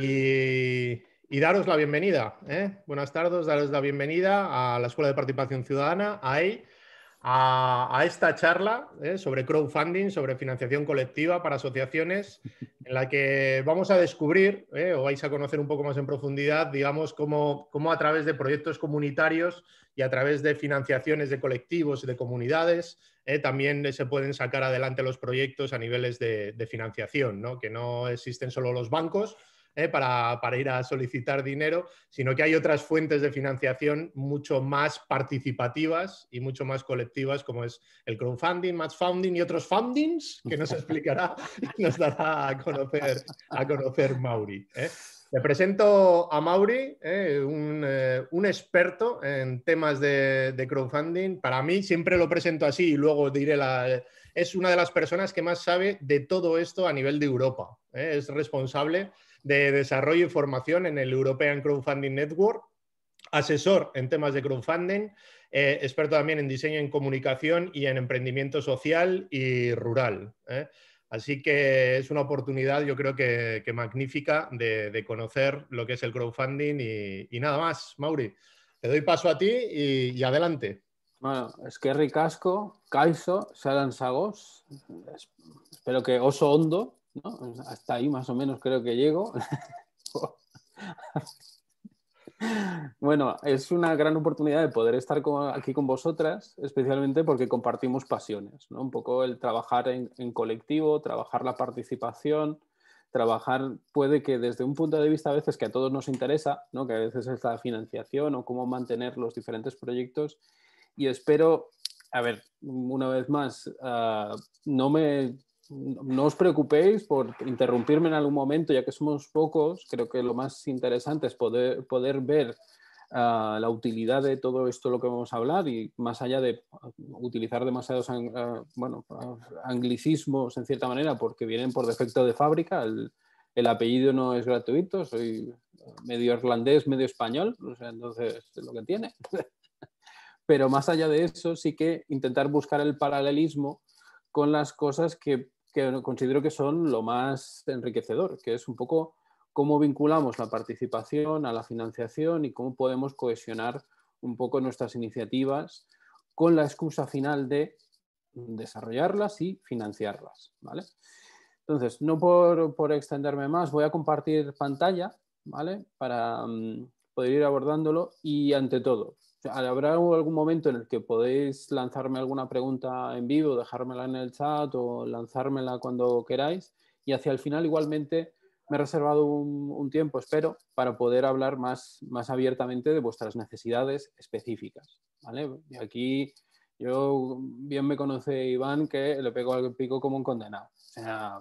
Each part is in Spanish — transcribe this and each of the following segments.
Y, daros la bienvenida. ¿eh? Buenas tardes, daros la bienvenida a la Escuela de Participación Ciudadana, a, esta charla ¿eh? sobre crowdfunding, sobre financiación colectiva para asociaciones, en la que vamos a descubrir ¿eh? o vais a conocer un poco más en profundidad, digamos, cómo, a través de proyectos comunitarios y a través de financiaciones de colectivos y de comunidades, también se pueden sacar adelante los proyectos a niveles de, financiación, que no existen solo los bancos, ¿eh? para, ir a solicitar dinero, sino que hay otras fuentes de financiación mucho más participativas y mucho más colectivas, como es el crowdfunding, match funding y otros fundings que nos explicará y nos dará a conocer, a conocer Mauri. Le ¿eh? presento a Mauri, ¿eh? un, experto en temas de, crowdfunding. Para mí siempre lo presento así y luego diré la... Es una de las personas que más sabe de todo esto a nivel de Europa. Es responsable de desarrollo y formación en el European Crowdfunding Network, asesor en temas de crowdfunding, eh, experto también en diseño en comunicación y en emprendimiento social y rural. ¿eh? Así que es una oportunidad, yo creo que, magnífica, de, conocer lo que es el crowdfunding y, nada más. Mauri, te doy paso a ti y, adelante. Bueno, es que Ricasco, Kaiso, Salan Sagos, espero que Oso Hondo, hasta ahí más o menos creo que llego. bueno, es una gran oportunidad de poder estar aquí con vosotras, especialmente porque compartimos pasiones, ¿no? Un poco el trabajar en, colectivo, trabajar la participación, trabajar puede que desde un punto de vista a veces que a todos nos interesa, ¿no? que a veces es la financiación o cómo mantener los diferentes proyectos. Y espero, a ver, una vez más, ah, no me no os preocupéis por interrumpirme en algún momento, ya que somos pocos, creo que lo más interesante es poder, poder ver ah, la utilidad de todo esto lo que vamos a hablar y más allá de utilizar demasiados ah, bueno, anglicismos en cierta manera porque vienen por defecto de fábrica, el, apellido no es gratuito, soy medio irlandés, medio español, entonces es lo que tiene. Pero más allá de eso, sí que intentar buscar el paralelismo con las cosas que que considero que son lo más enriquecedor, que es un poco cómo vinculamos la participación a la financiación y cómo podemos cohesionar un poco nuestras iniciativas con la excusa final de desarrollarlas y financiarlas. Entonces, no por, extenderme más, voy a compartir pantalla ¿vale? para mm, poder ir abordándolo y ante todo, habrá algún momento en el que podéis lanzarme alguna pregunta en vivo, dejármela en el chat o lanzármela cuando queráis. Y hacia el final igualmente me he reservado un, tiempo, espero, para poder hablar más, más abiertamente de vuestras necesidades específicas. ¿vale? Y aquí yo bien me conoce Iván que le pego al pico como un condenado. O sea,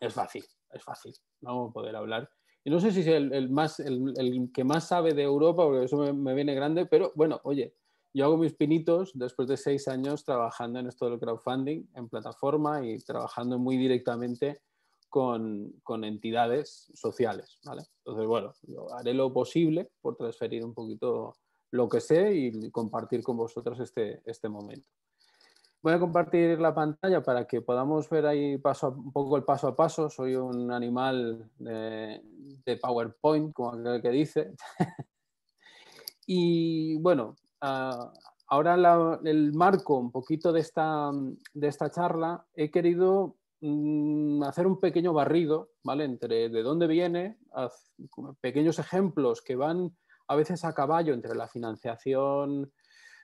es fácil, es fácil, no poder hablar y no sé si es el, que más sabe de Europa, porque eso me, viene grande, pero bueno, oye, yo hago mis pinitos después de seis años trabajando en esto del crowdfunding, en plataforma y trabajando muy directamente con, entidades sociales, ¿vale? Entonces, bueno, yo haré lo posible por transferir un poquito lo que sé y compartir con vosotros este, este momento. Voy a compartir la pantalla para que podamos ver ahí paso un poco el paso a paso. Soy un animal de, PowerPoint, como aquel que dice. y bueno, ah, ahora el marco un poquito de esta, de esta charla, he querido mm, hacer un pequeño barrido, ¿vale? Entre de dónde viene, pequeños ejemplos que van a veces a caballo entre la financiación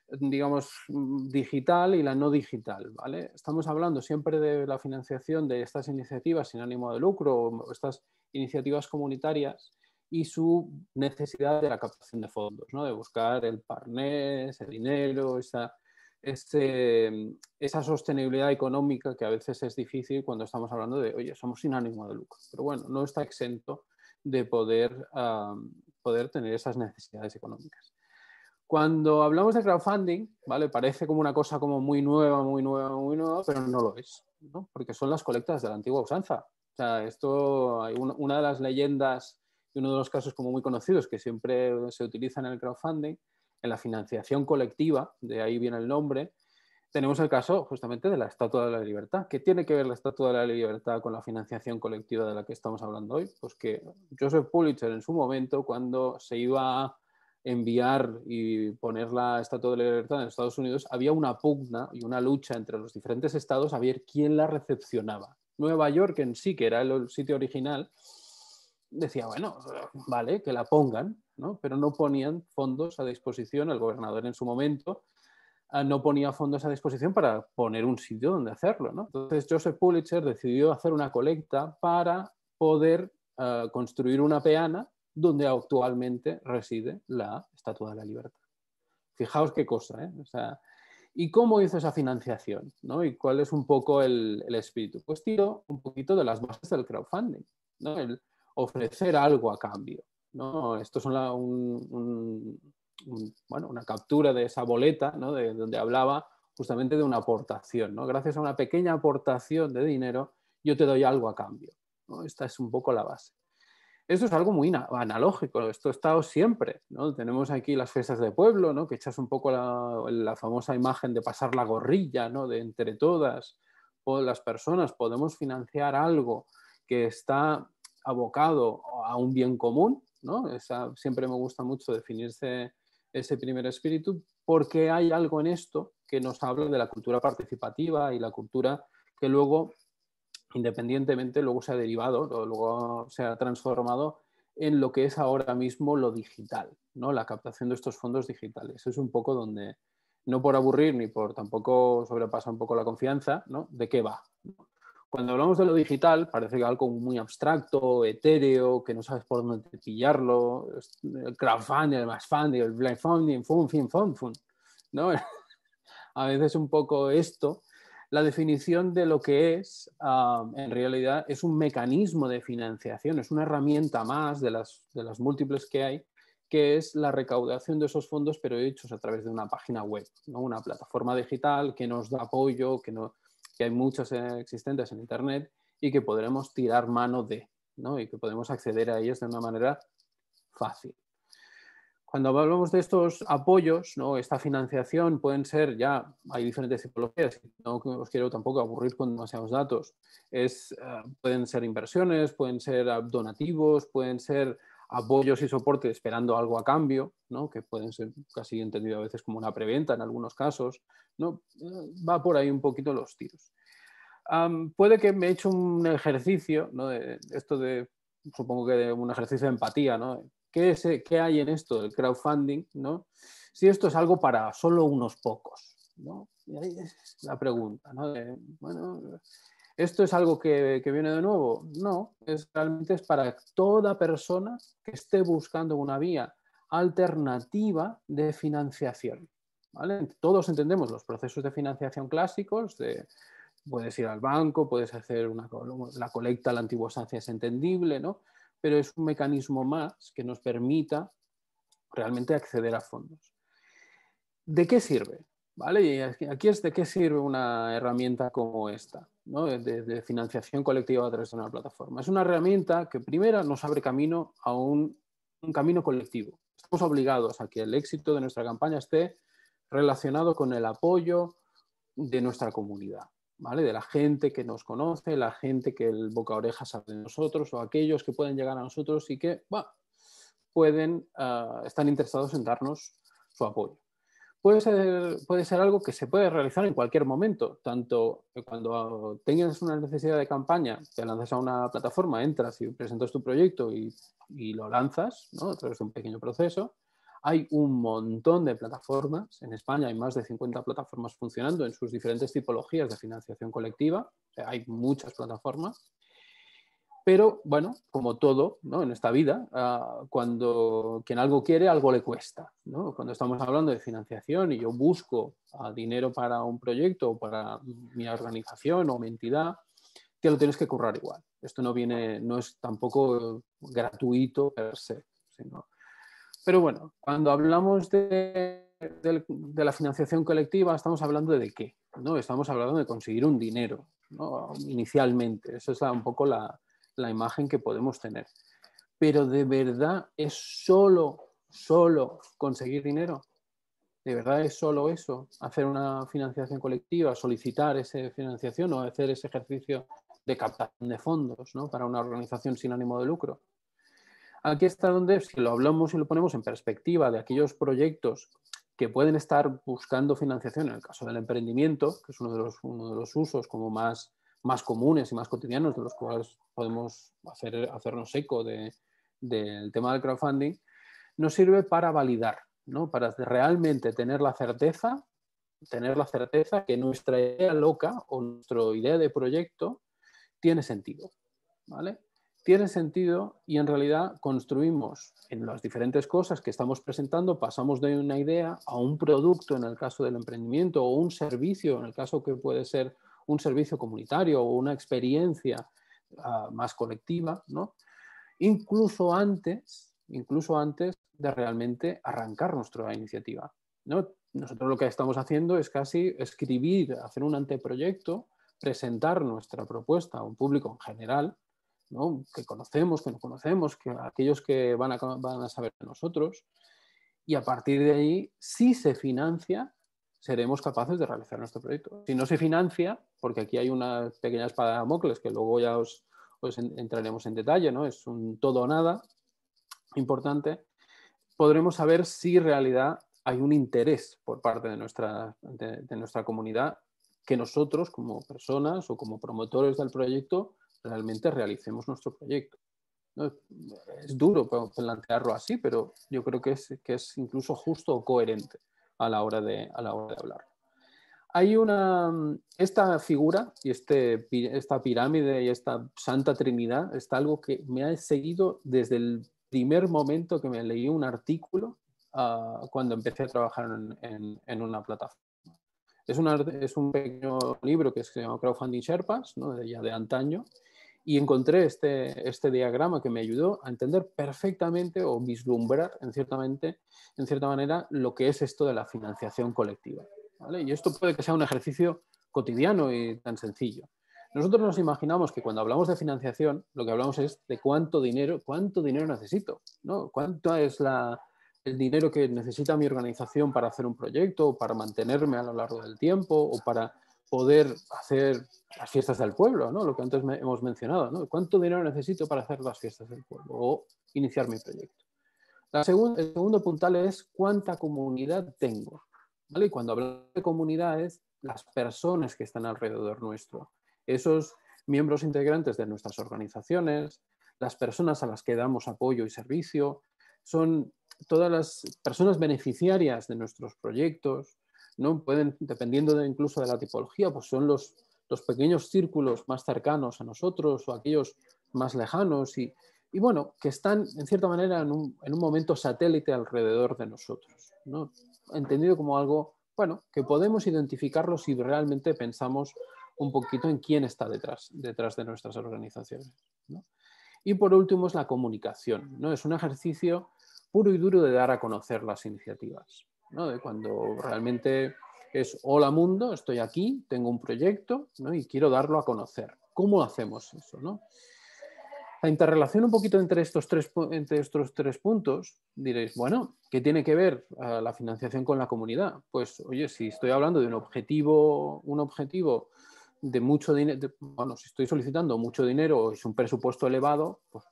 digamos, digital y la no digital. ¿vale? Estamos hablando siempre de la financiación de estas iniciativas sin ánimo de lucro o estas iniciativas comunitarias y su necesidad de la captación de fondos, ¿no? de buscar el parnés, el dinero, esa, esa sostenibilidad económica que a veces es difícil cuando estamos hablando de, oye, somos sin ánimo de lucro, pero bueno, no está exento de poder, ah, poder tener esas necesidades económicas. Cuando hablamos de crowdfunding, ¿vale? Parece como una cosa como muy nueva, muy nueva, muy nueva, pero no lo es, ¿no? Porque son las colectas de la antigua usanza. O sea, esto, hay una de las leyendas y uno de los casos como muy conocidos que siempre se utiliza en el crowdfunding, en la financiación colectiva, de ahí viene el nombre, tenemos el caso justamente de la Estatua de la Libertad. ¿Qué tiene que ver la Estatua de la Libertad con la financiación colectiva de la que estamos hablando hoy? Pues que Joseph Pulitzer en su momento, cuando se iba a enviar y poner la Estatua de Libertad en Estados Unidos, había una pugna y una lucha entre los diferentes estados a ver quién la recepcionaba. Nueva York en sí, que era el sitio original, decía, bueno, vale, que la pongan, ¿no? pero no ponían fondos a disposición, el gobernador en su momento ah, no ponía fondos a disposición para poner un sitio donde hacerlo. Entonces Joseph Pulitzer decidió hacer una colecta para poder ah, construir una peana donde actualmente reside la Estatua de la Libertad. Fijaos qué cosa, ¿eh? ¿Y cómo hizo esa financiación? ¿no? ¿Y cuál es un poco el, espíritu? Pues tiro un poquito de las bases del crowdfunding, el ofrecer algo a cambio. ¿no? Esto es una, captura de esa boleta ¿no? de, donde hablaba justamente de una aportación. Gracias a una pequeña aportación de dinero, yo te doy algo a cambio. Esta es un poco la base. Eso es algo muy analógico, esto ha estado siempre. ¿no? Tenemos aquí las fiestas de pueblo, ¿no? que echas un poco la, famosa imagen de pasar la gorrilla ¿no? de entre todas o las personas. Podemos financiar algo que está abocado a un bien común. ¿no? siempre me gusta mucho definirse ese primer espíritu porque hay algo en esto que nos habla de la cultura participativa y la cultura que luego independientemente luego se ha derivado, luego se ha transformado en lo que es ahora mismo lo digital, ¿no? la captación de estos fondos digitales. Es un poco donde, no por aburrir ni por tampoco sobrepasa un poco la confianza, ¿de qué va? Cuando hablamos de lo digital, parece que algo muy abstracto, etéreo, que no sabes por dónde pillarlo, el crowdfunding, el funding, el blindfunding, fun, fun, ¿no? A veces un poco esto la definición de lo que es, um, en realidad, es un mecanismo de financiación, es una herramienta más de las, múltiples que hay, que es la recaudación de esos fondos, pero hechos a través de una página web, una plataforma digital que nos da apoyo, que, no, que hay muchas eh, existentes en Internet y que podremos tirar mano de, ¿no? y que podemos acceder a ellos de una manera fácil. Cuando hablamos de estos apoyos, ¿no? esta financiación pueden ser ya, hay diferentes tipologías, no os quiero tampoco aburrir con demasiados datos, eh, pueden ser inversiones, pueden ser donativos, pueden ser apoyos y soporte esperando algo a cambio, que pueden ser casi entendido a veces como una preventa en algunos casos, ¿no? Eh, va por ahí un poquito los tiros. puede que me he hecho un ejercicio, ¿no? esto de, supongo que de un ejercicio de empatía, ¿no? Eh, ¿Qué, hay en esto del crowdfunding? ¿no? Si esto es algo para solo unos pocos. ¿no? Y ahí es la pregunta. ¿no? bueno, ¿esto es algo que, viene de nuevo? No, realmente es para toda persona que esté buscando una vía alternativa de financiación. ¿vale? Todos entendemos los procesos de financiación clásicos de, Puedes ir al banco, puedes hacer una, la colecta, la antigua estancia es entendible, ¿no? pero es un mecanismo más que nos permita realmente acceder a fondos. ¿De qué sirve? ¿Vale? aquí es de qué sirve una herramienta como esta, ¿no? de, financiación colectiva a través de una plataforma. Es una herramienta que primero, nos abre camino a un camino colectivo. Estamos obligados a que el éxito de nuestra campaña esté relacionado con el apoyo de nuestra comunidad. De la gente que nos conoce, la gente que el boca a oreja sabe de nosotros o aquellos que pueden llegar a nosotros y que, pueden, ah, están interesados en darnos su apoyo. Puede ser, algo que se puede realizar en cualquier momento, tanto cuando tengas una necesidad de campaña, te lanzas a una plataforma, entras y presentas tu proyecto y, lo lanzas a través de un pequeño proceso, hay un montón de plataformas. En España hay más de 50 plataformas funcionando en sus diferentes tipologías de financiación colectiva. hay muchas plataformas. Pero bueno, como todo ¿no? en esta vida, ah, cuando quien algo quiere, algo le cuesta. Cuando estamos hablando de financiación y yo busco ah, dinero para un proyecto o para mi organización o mi entidad, te lo tienes que currar igual. Esto no viene, no es tampoco eh, gratuito per se, sino pero bueno, cuando hablamos de, la financiación colectiva, estamos hablando de qué? ¿no? Estamos hablando de conseguir un dinero, ¿no? inicialmente. Esa es un poco la, imagen que podemos tener. Pero de verdad es solo, solo conseguir dinero. ¿De verdad es solo eso? ¿Hacer una financiación colectiva, solicitar esa financiación o hacer ese ejercicio de captación de fondos ¿no? para una organización sin ánimo de lucro? Aquí está donde, si lo hablamos y lo ponemos en perspectiva de aquellos proyectos que pueden estar buscando financiación en el caso del emprendimiento, que es uno de los, uno de los usos como más, más comunes y más cotidianos de los cuales podemos hacernos eco del tema del crowdfunding, nos sirve para validar, ¿no? para realmente tener la certeza, tener la certeza que nuestra idea loca o nuestra idea de proyecto tiene sentido. ¿vale? tiene sentido y en realidad construimos en las diferentes cosas que estamos presentando, pasamos de una idea a un producto en el caso del emprendimiento o un servicio en el caso que puede ser un servicio comunitario o una experiencia ah, más colectiva, ¿no? incluso antes, incluso antes de realmente arrancar nuestra iniciativa. ¿no? Nosotros lo que estamos haciendo es casi escribir, hacer un anteproyecto, presentar nuestra propuesta a un público en general que conocemos, que no conocemos, que aquellos que van a, saber de nosotros, y a partir de ahí, si se financia, seremos capaces de realizar nuestro proyecto. Si no se financia, porque aquí hay una pequeña espada de que luego ya os, entraremos en detalle, es un todo o nada importante, podremos saber si en realidad hay un interés por parte de nuestra, de nuestra comunidad que nosotros como personas o como promotores del proyecto realmente realicemos nuestro proyecto. ¿No? Es duro plantearlo así, pero yo creo que es, que es incluso justo o coherente a la hora de, a la hora de hablar. Hay una, esta figura y este, esta pirámide y esta Santa Trinidad es algo que me ha seguido desde el primer momento que me leí un artículo ah, cuando empecé a trabajar en, en, una plataforma. Es, una, es, un pequeño libro que se llama Crowdfunding Sherpas, ¿no? de, ya de antaño, y encontré este, este diagrama que me ayudó a entender perfectamente o vislumbrar en, ciertamente, en cierta manera lo que es esto de la financiación colectiva. Y esto puede que sea un ejercicio cotidiano y tan sencillo. Nosotros nos imaginamos que cuando hablamos de financiación, lo que hablamos es de cuánto dinero, cuánto dinero necesito, ¿no? Cuánto es la, el dinero que necesita mi organización para hacer un proyecto, o para mantenerme a lo largo del tiempo, o para poder hacer las fiestas del pueblo, ¿no? lo que antes hemos mencionado. ¿Cuánto dinero necesito para hacer las fiestas del pueblo o iniciar mi proyecto? el segundo puntal es cuánta comunidad tengo. ¿vale? Y cuando hablamos de comunidades, las personas que están alrededor nuestro, esos miembros integrantes de nuestras organizaciones, las personas a las que damos apoyo y servicio, son todas las personas beneficiarias de nuestros proyectos, ¿no? Pueden, dependiendo incluso de la tipología, pues son los, pequeños círculos más cercanos a nosotros o aquellos más lejanos y, bueno, que están en cierta manera en un, momento satélite alrededor de nosotros, ¿no? entendido como algo, bueno, que podemos identificarlo si realmente pensamos un poquito en quién está detrás, detrás de nuestras organizaciones. Y por último es la comunicación, ¿no? es un ejercicio puro y duro de dar a conocer las iniciativas de cuando realmente es hola mundo, estoy aquí, tengo un proyecto y quiero darlo a conocer. ¿Cómo hacemos eso? La interrelación un poquito entre estos, tres, entre estos tres puntos, diréis, bueno, ¿qué tiene que ver ah, la financiación con la comunidad? Pues oye, si estoy hablando de un objetivo, un objetivo de mucho dinero, bueno, si estoy solicitando mucho dinero o es un presupuesto elevado, pues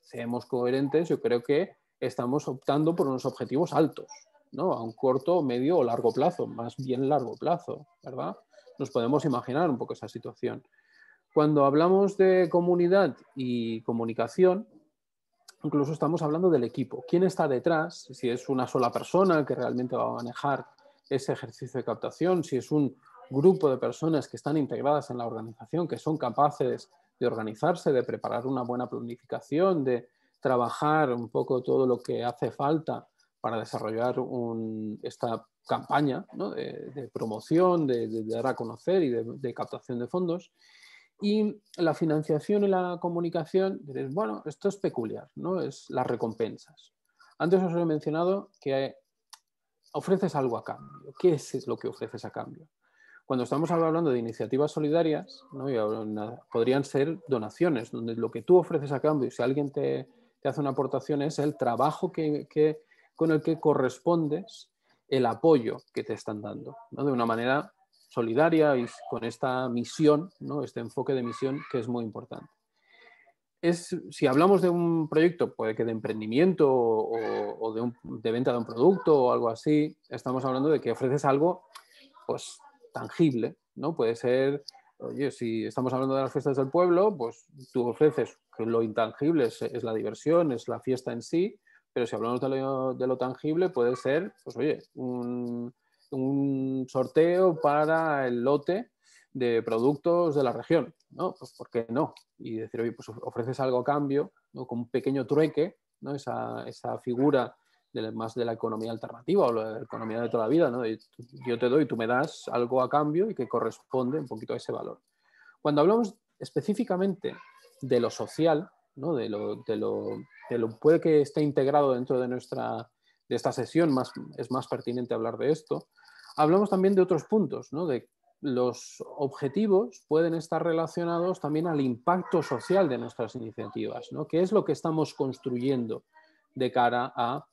seamos coherentes, yo creo que estamos optando por unos objetivos altos, a un corto, medio o largo plazo, más bien largo plazo, ¿verdad? Nos podemos imaginar un poco esa situación. Cuando hablamos de comunidad y comunicación, incluso estamos hablando del equipo. ¿Quién está detrás? Si es una sola persona que realmente va a manejar ese ejercicio de captación, si es un grupo de personas que están integradas en la organización, que son capaces de organizarse, de preparar una buena planificación, de trabajar un poco todo lo que hace falta para desarrollar esta campaña de, promoción, de, dar a conocer y de, captación de fondos. Y la financiación y la comunicación, bueno, esto es peculiar, ¿no? es las recompensas. Antes os he mencionado que ofreces algo a cambio. ¿Qué es lo que ofreces a cambio? Cuando estamos hablando de iniciativas solidarias, podrían ser donaciones, donde lo que tú ofreces a cambio, y si alguien te, hace una aportación, es el trabajo que con el que correspondes el apoyo que te están dando, de una manera solidaria y con esta misión, ¿no? este enfoque de misión que es muy importante. Es, si hablamos de un proyecto, puede que de emprendimiento o, de, venta de un producto o algo así, estamos hablando de que ofreces algo pues, tangible, ¿no? Puede ser, oye, si estamos hablando de las fiestas del pueblo, pues tú ofreces lo intangible es la diversión, es la fiesta en sí, pero si hablamos de lo, tangible, puede ser, pues oye, un, sorteo para el lote de productos de la región, ¿no? Pues, ¿por qué no? Y decir, oye, pues ofreces algo a cambio, ¿no? Con un pequeño trueque, ¿no? Esa, esa figura más de la economía alternativa o la economía de toda la vida, ¿no? Yo te doy, tú me das algo a cambio y que corresponde un poquito a ese valor. Cuando hablamos específicamente de lo social, de, lo, que puede que esté integrado dentro de de esta sesión, es más pertinente hablar de esto. Hablamos también de otros puntos, de los objetivos pueden estar relacionados también al impacto social de nuestras iniciativas, ¿no? que es lo que estamos construyendo de cara a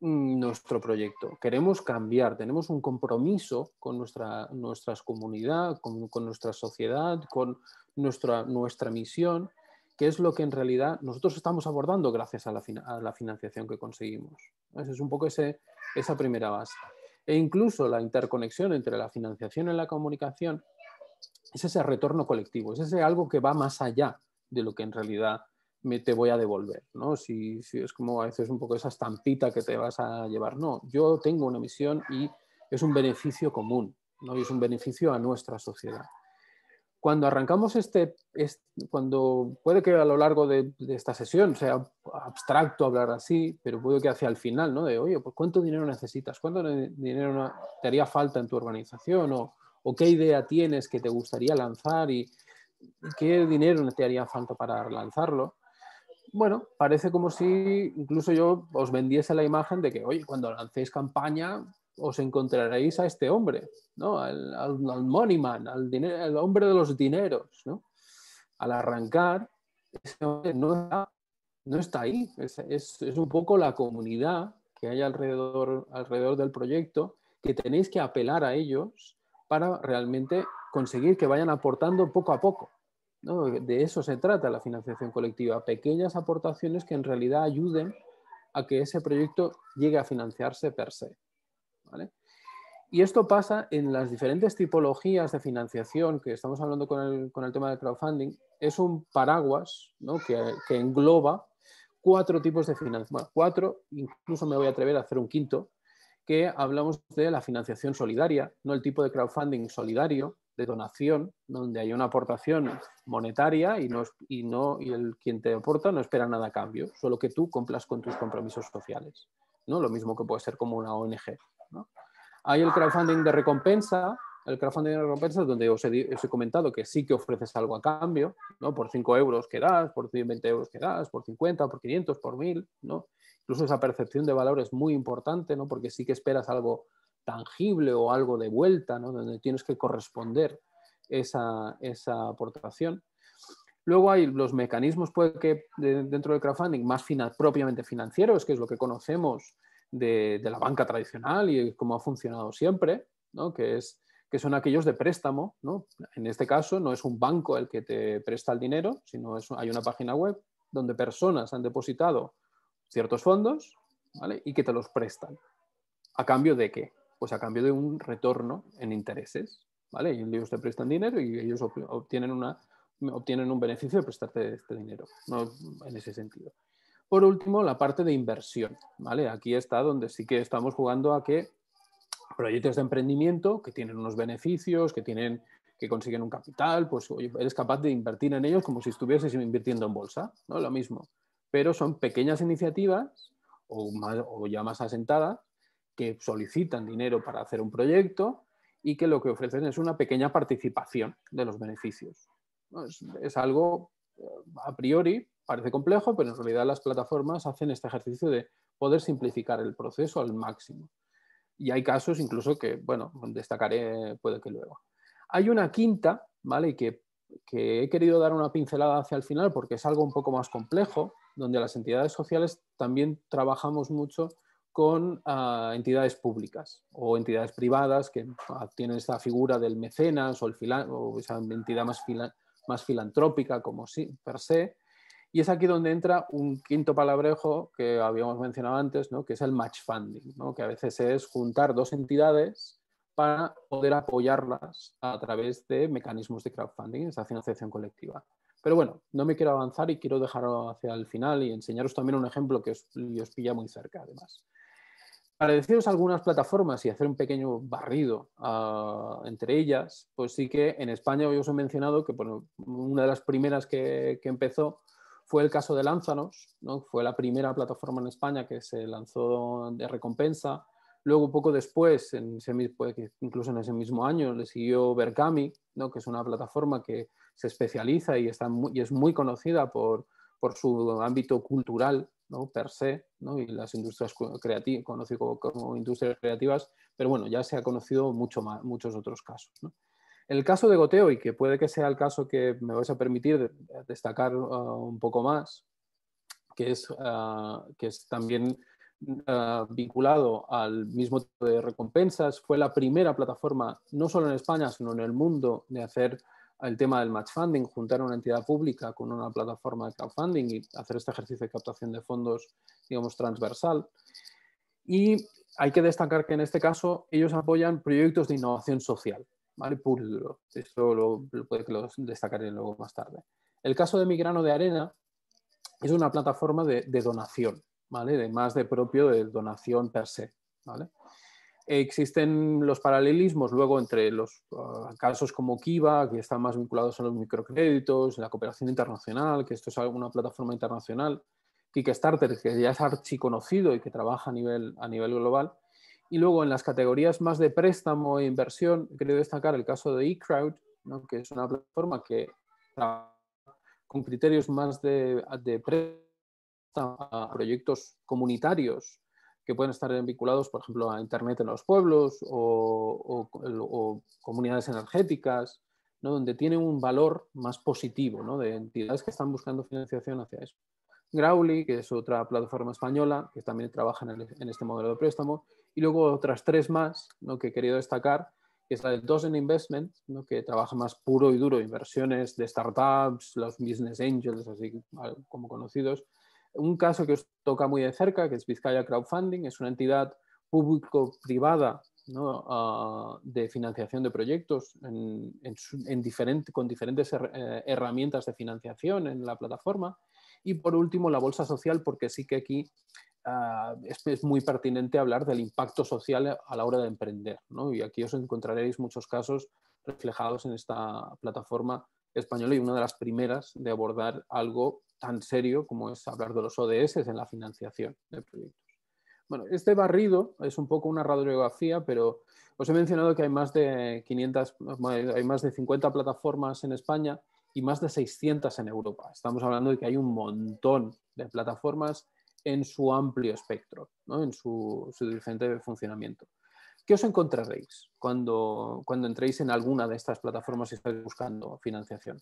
mm, nuestro proyecto. Queremos cambiar, tenemos un compromiso con nuestra, nuestras comunidad, con, con nuestra sociedad, con nuestra, nuestra misión que es lo que en realidad nosotros estamos abordando gracias a la, financiación que conseguimos. Esa es un poco esa primera base. E incluso la interconexión entre la financiación y la comunicación es ese retorno colectivo, es ese algo que va más allá de lo que en realidad me te voy a devolver, ¿no? Si, es como a veces un poco esa estampita que te vas a llevar. No, yo tengo una misión y es un beneficio común, ¿no? Y es un beneficio a nuestra sociedad cuando arrancamos este, cuando puede que a lo largo de, esta sesión sea abstracto hablar así, pero puede que hacia el final, ¿no? De, oye, pues ¿cuánto dinero necesitas? ¿Cuánto dinero te haría falta en tu organización? ¿O, o qué idea tienes que te gustaría lanzar? ¿Y qué dinero te haría falta para lanzarlo? Bueno, parece como si incluso yo os vendiese la imagen de que, oye, cuando lancéis campaña, os encontraréis a este hombre, ¿no? al, al money man, al, hombre de los dineros. Al arrancar, ese hombre no está, ahí. Es, un poco la comunidad que hay alrededor, alrededor del proyecto que tenéis que apelar a ellos para realmente conseguir que vayan aportando poco a poco. De eso se trata la financiación colectiva, pequeñas aportaciones que en realidad ayuden a que ese proyecto llegue a financiarse per se. Y esto pasa en las diferentes tipologías de financiación que estamos hablando con el, tema del crowdfunding. Es un paraguas que, engloba cuatro tipos de financiación. cuatro, incluso me voy a atrever a hacer un quinto, que hablamos de la financiación solidaria, no el tipo de crowdfunding solidario, de donación, donde hay una aportación monetaria y, no, y, el, quien te aporta no espera nada a cambio, solo que tú cumplas con tus compromisos sociales. ¿no? Lo mismo que puede ser como una ONG. Hay el crowdfunding de recompensa, el crowdfunding de recompensa donde os he, comentado que sí que ofreces algo a cambio, ¿no? Por 5 euros que das, por 120 euros que das, por 50, por 500, por 1000, ¿no? Incluso esa percepción de valor es muy importante, ¿no? Porque sí que esperas algo tangible o algo de vuelta, ¿no? Donde tienes que corresponder esa, aportación. Luego hay los mecanismos que dentro del crowdfunding más propiamente financieros, que es lo que conocemos, de, la banca tradicional y cómo ha funcionado siempre, que, son aquellos de préstamo. ¿no? En este caso no es un banco el que te presta el dinero, sino hay una página web donde personas han depositado ciertos fondos y que te los prestan. ¿A cambio de qué? Pues a cambio de un retorno en intereses. ¿vale? Y ellos te prestan dinero y ellos obtienen, obtienen un beneficio de prestarte este dinero, ¿no? en ese sentido por último, la parte de inversión. ¿vale? Aquí está donde sí que estamos jugando a que proyectos de emprendimiento que tienen unos beneficios, que tienen que consiguen un capital, pues eres capaz de invertir en ellos como si estuvieses invirtiendo en bolsa, ¿no? Lo mismo. Pero son pequeñas iniciativas o, ya más asentadas que solicitan dinero para hacer un proyecto y que lo que ofrecen es una pequeña participación de los beneficios. es algo eh, a priori parece complejo, pero en realidad las plataformas hacen este ejercicio de poder simplificar el proceso al máximo. Y hay casos incluso que, bueno, destacaré, puede que luego. Hay una quinta, ¿vale? Y que, que he querido dar una pincelada hacia el final porque es algo un poco más complejo, donde las entidades sociales también trabajamos mucho con ah, entidades públicas o entidades privadas que ah, tienen esta figura del mecenas o, el esa entidad más, más filantrópica como si, per se, y es aquí donde entra un quinto palabrejo que habíamos mencionado antes, ¿no? que es el match funding, que a veces es juntar dos entidades para poder apoyarlas a través de mecanismos de crowdfunding, esa financiación colectiva. Pero bueno, no me quiero avanzar y quiero dejarlo hacia el final y enseñaros también un ejemplo que os, pilla muy cerca, además. Para deciros algunas plataformas y hacer un pequeño barrido ah, entre ellas, pues sí que en España hoy os he mencionado que una de las primeras que empezó fue el caso de Lanzanos, ¿no? fue la primera plataforma en España que se lanzó de recompensa. Luego, poco después, en ese, pues, incluso en ese mismo año, le siguió Bergami, ¿no? que es una plataforma que se especializa y, está es muy conocida por, su ámbito cultural, ¿no? per se, ¿no? y las industrias creativas, como, industrias creativas, pero bueno, ya se ha conocido mucho más, muchos otros casos. El caso de goteo, y que puede que sea el caso que me vais a permitir destacar uh, un poco más, que es, uh, que es también uh, vinculado al mismo tipo de recompensas, fue la primera plataforma, no solo en España, sino en el mundo, de hacer el tema del match funding, juntar una entidad pública con una plataforma de crowdfunding y hacer este ejercicio de captación de fondos, digamos, transversal. Y hay que destacar que en este caso ellos apoyan proyectos de innovación social. Esto lo, puede destacaré luego más tarde. El caso de Migrano de arena es una plataforma de, donación, ¿vale? De más de propio de donación per se, Existen los paralelismos luego entre los ah, casos como Kiva, que están más vinculados a los microcréditos, la cooperación internacional, que esto es una plataforma internacional, Kickstarter, que ya es archiconocido y que trabaja a nivel global, y luego en las categorías más de préstamo e inversión, quiero destacar el caso de eCrowd, ¿no? que es una plataforma que con criterios más de, de préstamo a proyectos comunitarios que pueden estar vinculados, por ejemplo, a Internet en los pueblos o, o, comunidades energéticas, ¿no? donde tiene un valor más positivo ¿no? de entidades que están buscando financiación hacia eso. Grauli, que es otra plataforma española que también trabaja en, en este modelo de préstamo, y luego otras tres más ¿no? que he querido destacar, es la de Dozen Investment, ¿no? que trabaja más puro y duro, inversiones de startups, los business angels, así como conocidos. Un caso que os toca muy de cerca, que es Vizcaya Crowdfunding, es una entidad público-privada ah, de financiación de proyectos en, diferente, con diferentes eh, herramientas de financiación en la plataforma. Y por último, la bolsa social, porque sí que aquí Ah, es, muy pertinente hablar del impacto social a la hora de emprender. Y aquí os encontraréis muchos casos reflejados en esta plataforma española y una de las primeras de abordar algo tan serio como es hablar de los ODS en la financiación de proyectos. Bueno, este barrido es un poco una radiografía, pero os he mencionado que hay más de 500, hay más de 50 plataformas en España y más de 600 en Europa. Estamos hablando de que hay un montón de plataformas en su amplio espectro, en su, diferente funcionamiento. ¿Qué os encontraréis cuando, cuando entréis en alguna de estas plataformas y estáis buscando financiación?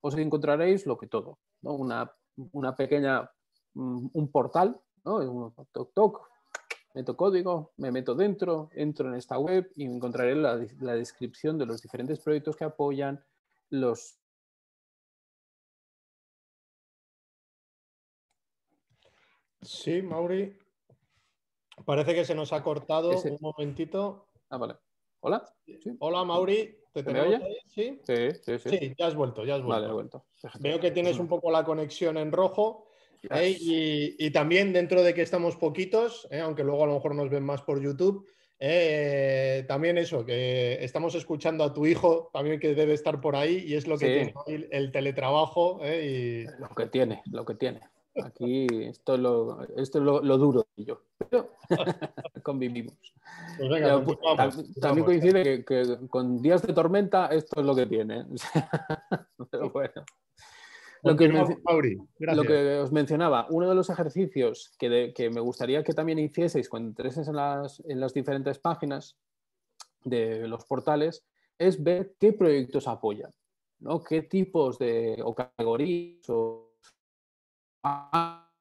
Os encontraréis lo que todo, una, una, pequeña, mm, un portal, un toc meto código, me meto dentro, entro en esta web y encontraré la, la descripción de los diferentes proyectos que apoyan, los Sí, Mauri. Parece que se nos ha cortado un momentito. Ah, vale. Hola. Hola, Mauri. ¿Te, tengo ¿Sí? Sí, sí, sí. ya has vuelto, ya has vuelto. Veo que tienes un poco la conexión en rojo. ¿eh? Y, también dentro de que estamos poquitos, ¿eh? aunque luego a lo mejor nos ven más por YouTube, ¿eh? también eso, que estamos escuchando a tu hijo también que debe estar por ahí y es lo que tiene el teletrabajo. y... Lo que tiene, lo que tiene. Aquí esto es lo, esto lo, duro y yo. Pero convivimos. Pues pues pues, también coincide que, con días de tormenta esto es lo que tiene. ¿eh? bueno. Lo que, os mencionaba, uno de los ejercicios que, me gustaría que también hicieseis cuando intereses en las, en las diferentes páginas de los portales es ver qué proyectos apoyan, ¿no? qué tipos de o categorías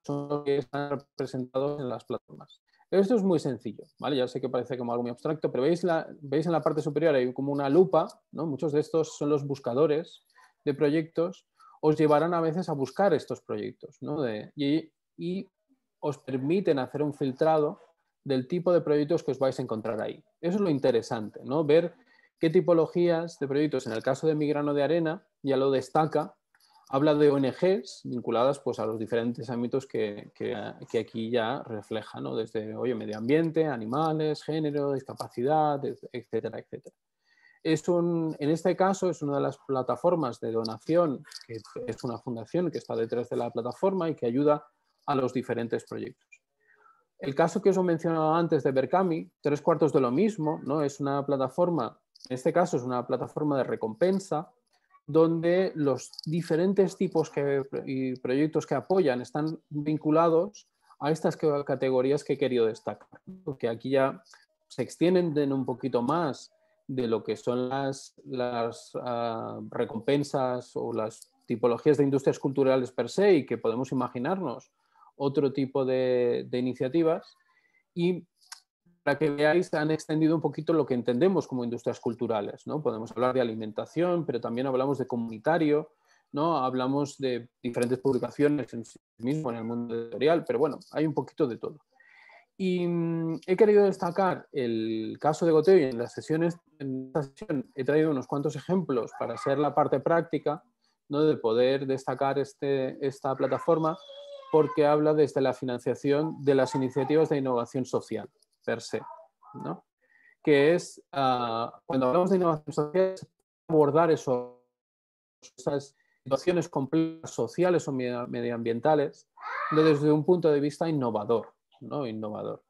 son que están representados en las plataformas. Esto es muy sencillo, ¿vale? Ya sé que parece como algo muy abstracto, pero veis, la, veis en la parte superior hay como una lupa, ¿no? Muchos de estos son los buscadores de proyectos, os llevarán a veces a buscar estos proyectos, ¿no? y, os permiten hacer un filtrado del tipo de proyectos que os vais a encontrar ahí. Eso es lo interesante, ¿no? Ver qué tipologías de proyectos, en el caso de mi grano de arena, ya lo destaca, habla de ONGs vinculadas pues, a los diferentes ámbitos que, aquí ya refleja, desde medio ambiente, animales, género, discapacidad, etcétera, etcétera. Es en este caso es una de las plataformas de donación, que es una fundación que está detrás de la plataforma y que ayuda a los diferentes proyectos. El caso que os he mencionado antes de Berkami, tres cuartos de lo mismo, ¿no? es una plataforma, en este caso es una plataforma de recompensa donde los diferentes tipos que, y proyectos que apoyan están vinculados a estas categorías que he querido destacar, porque aquí ya se extienden un poquito más de lo que son las, las ah, recompensas o las tipologías de industrias culturales per se y que podemos imaginarnos otro tipo de, de iniciativas. Y para que veáis, han extendido un poquito lo que entendemos como industrias culturales. ¿no? Podemos hablar de alimentación, pero también hablamos de comunitario, ¿no? hablamos de diferentes publicaciones en sí mismo, en el mundo editorial, pero bueno, hay un poquito de todo. Y mm, he querido destacar el caso de Goteo y en las sesiones, he traído unos cuantos ejemplos para ser la parte práctica ¿no? de poder destacar este, esta plataforma porque habla desde la financiación de las iniciativas de innovación social per se, ¿no? Que es, ah, cuando hablamos de innovación social, abordar esas situaciones complejas sociales o medioambientales desde un punto de vista innovador, ¿no? Innovador.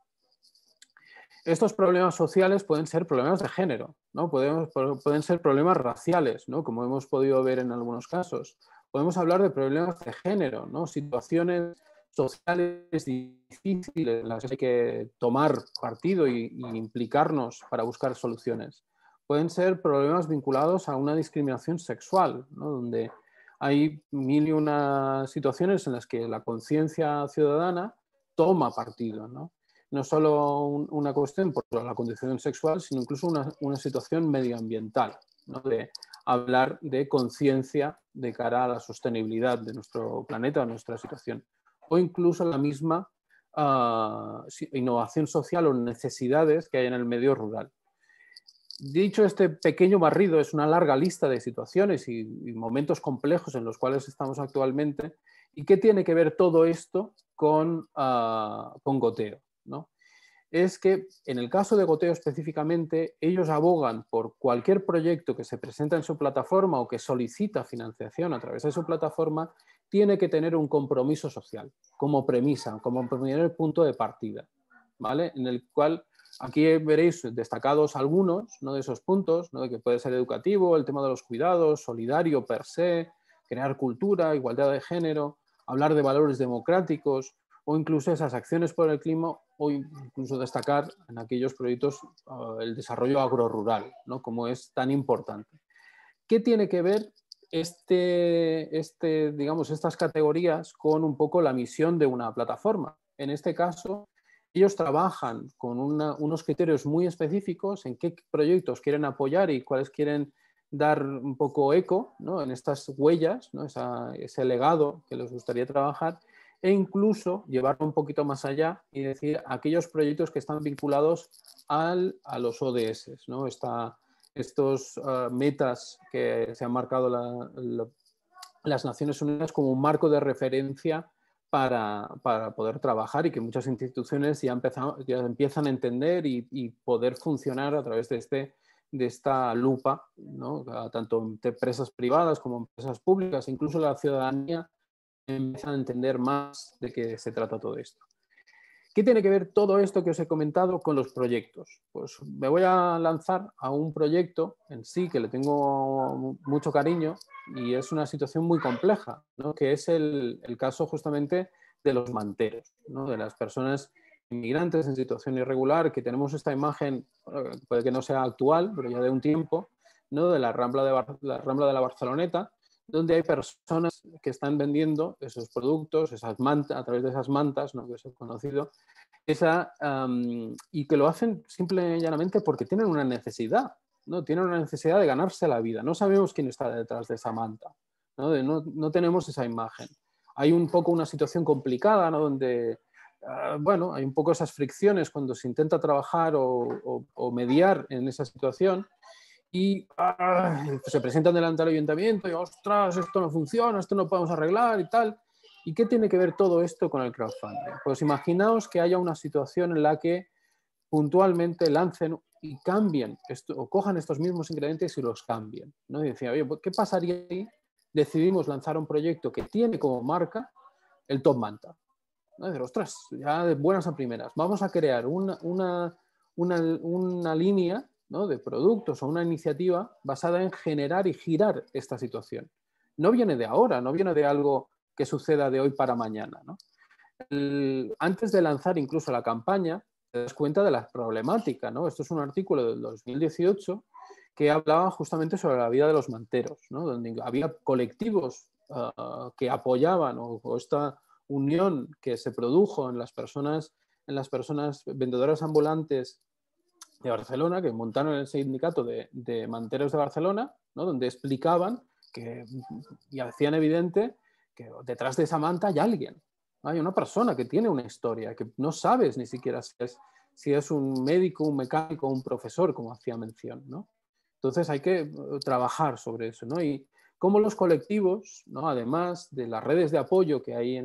Estos problemas sociales pueden ser problemas de género, ¿no? pueden ser problemas raciales, ¿no? como hemos podido ver en algunos casos. Podemos hablar de problemas de género, ¿no? situaciones sociales difíciles en las que hay que tomar partido y, implicarnos para buscar soluciones. Pueden ser problemas vinculados a una discriminación sexual, ¿no? donde hay mil y una situaciones en las que la conciencia ciudadana toma partido. No, no solo una cuestión por la condición sexual, sino incluso una, una situación medioambiental, ¿no? de hablar de conciencia de cara a la sostenibilidad de nuestro planeta, a nuestra situación o incluso la misma ah, innovación social o necesidades que hay en el medio rural. Dicho este pequeño barrido, es una larga lista de situaciones y, momentos complejos en los cuales estamos actualmente. ¿Y qué tiene que ver todo esto con, ah, goteo? es que en el caso de Goteo específicamente, ellos abogan por cualquier proyecto que se presenta en su plataforma o que solicita financiación a través de su plataforma, tiene que tener un compromiso social como premisa, como primer punto de partida, ¿vale? En el cual aquí veréis destacados algunos de esos puntos, ¿no? que puede ser educativo, el tema de los cuidados, solidario per se, crear cultura, igualdad de género, hablar de valores democráticos o incluso esas acciones por el clima o incluso destacar en aquellos proyectos eh, el desarrollo agrorural, ¿no? como es tan importante. ¿Qué tiene que ver este, este, digamos, estas categorías con un poco la misión de una plataforma. En este caso, ellos trabajan con unos criterios muy específicos en qué proyectos quieren apoyar y cuáles quieren dar un poco eco en estas huellas, ese legado que les gustaría trabajar e incluso llevarlo un poquito más allá y decir aquellos proyectos que están vinculados al, a los ODS, ¿no? Esta, estos ah, metas que se han marcado las Naciones Unidas como un marco de referencia para, poder trabajar y que muchas instituciones ya, empiezan a entender y, poder funcionar a través de, este, de esta lupa, ah, tanto empresas privadas como empresas públicas, incluso la ciudadanía empiezan a entender más de qué se trata todo esto. ¿Qué tiene que ver todo esto que os he comentado con los proyectos? Pues me voy a lanzar a un proyecto en sí que le tengo mucho cariño y es una situación muy compleja, ¿no? que es el, caso justamente de los manteros, ¿no? de las personas inmigrantes en situación irregular, que tenemos esta imagen, puede que no sea actual, pero ya de un tiempo, ¿no? de la rambla de, la, rambla de la Barceloneta, donde hay personas que están vendiendo esos productos, esas mantas, a través de esas mantas, ¿no? que es conocido, esa, y que lo hacen simple y llanamente porque tienen una necesidad, ¿no? tienen una necesidad de ganarse la vida. No sabemos quién está detrás de esa manta, no, tenemos esa imagen. Hay un poco una situación complicada donde ah, bueno, hay un poco esas fricciones cuando se intenta trabajar o, mediar en esa situación y ah, se presentan delante del ayuntamiento y ostras, esto no funciona, esto no podemos arreglar y tal. ¿Y qué tiene que ver todo esto con el crowdfunding? Pues imaginaos que haya una situación en la que puntualmente lancen y cambien esto, o cojan estos mismos ingredientes y los cambien. ¿no? Y decía, oye, pues, ¿qué pasaría si decidimos lanzar un proyecto que tiene como marca el Top Manta? ¿No? decir, ostras, ya de buenas a primeras, vamos a crear una, una, una, una línea de productos o una iniciativa basada en generar y girar esta situación. No viene de ahora, no viene de algo que suceda de hoy para mañana. antes de lanzar incluso la campaña, te das cuenta de la problemática. Esto es un artículo del 2018 que hablaba justamente sobre la vida de los manteros, donde había colectivos ah, que apoyaban o, o, esta unión que se produjo en las personas, en las personas vendedoras ambulantes de Barcelona, que montaron el sindicato de, manteros de Barcelona, ¿no? donde explicaban que, y hacían evidente que detrás de esa manta hay alguien, hay una persona que tiene una historia, que no sabes ni siquiera si es, si es un médico, un mecánico, un profesor, como hacía mención. Entonces hay que eh, trabajar sobre eso. ¿no? Y cómo los colectivos, ¿no? además de las redes de apoyo que hay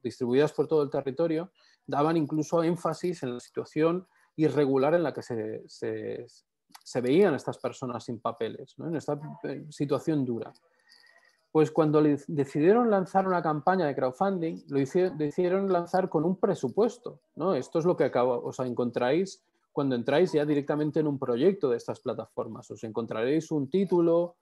distribuidas por todo el territorio, daban incluso énfasis en la situación irregular en la que se, veían estas personas sin papeles, en esta eh, situación dura. Pues cuando decidieron lanzar una campaña de crowdfunding, lo hicieron, decidieron lanzar con un presupuesto. ¿no? Esto es lo que os encontráis cuando entráis ya directamente en un proyecto de estas plataformas. Os encontraréis un título,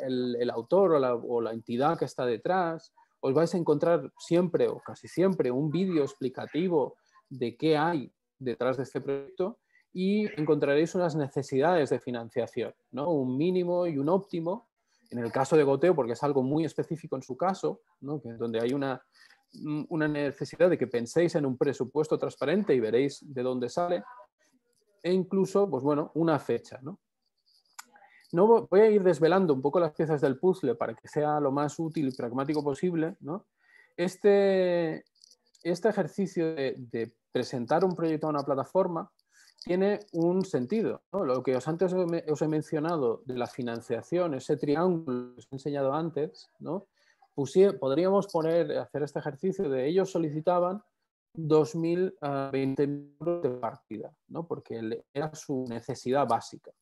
el, autor o la, o la, entidad que está detrás. Os vais a encontrar siempre o casi siempre un vídeo explicativo de qué hay detrás de este proyecto y encontraréis unas necesidades de financiación, ¿no? un mínimo y un óptimo. En el caso de goteo, porque es algo muy específico en su caso, ¿no? donde hay mm, una, necesidad de que penséis en un presupuesto transparente y veréis de dónde sale, e incluso, pues bueno, una fecha. ¿no? voy a ir desvelando un poco las piezas del puzzle para que sea lo más útil y pragmático posible. Este, este ejercicio de, presentar un proyecto a una plataforma tiene un sentido. Lo que os antes os he mencionado de la financiación, ese triángulo que os he enseñado antes, ¿no? podríamos poner, hacer este ejercicio de ellos solicitaban 2.020 ah, euros de partida, porque era su necesidad básica.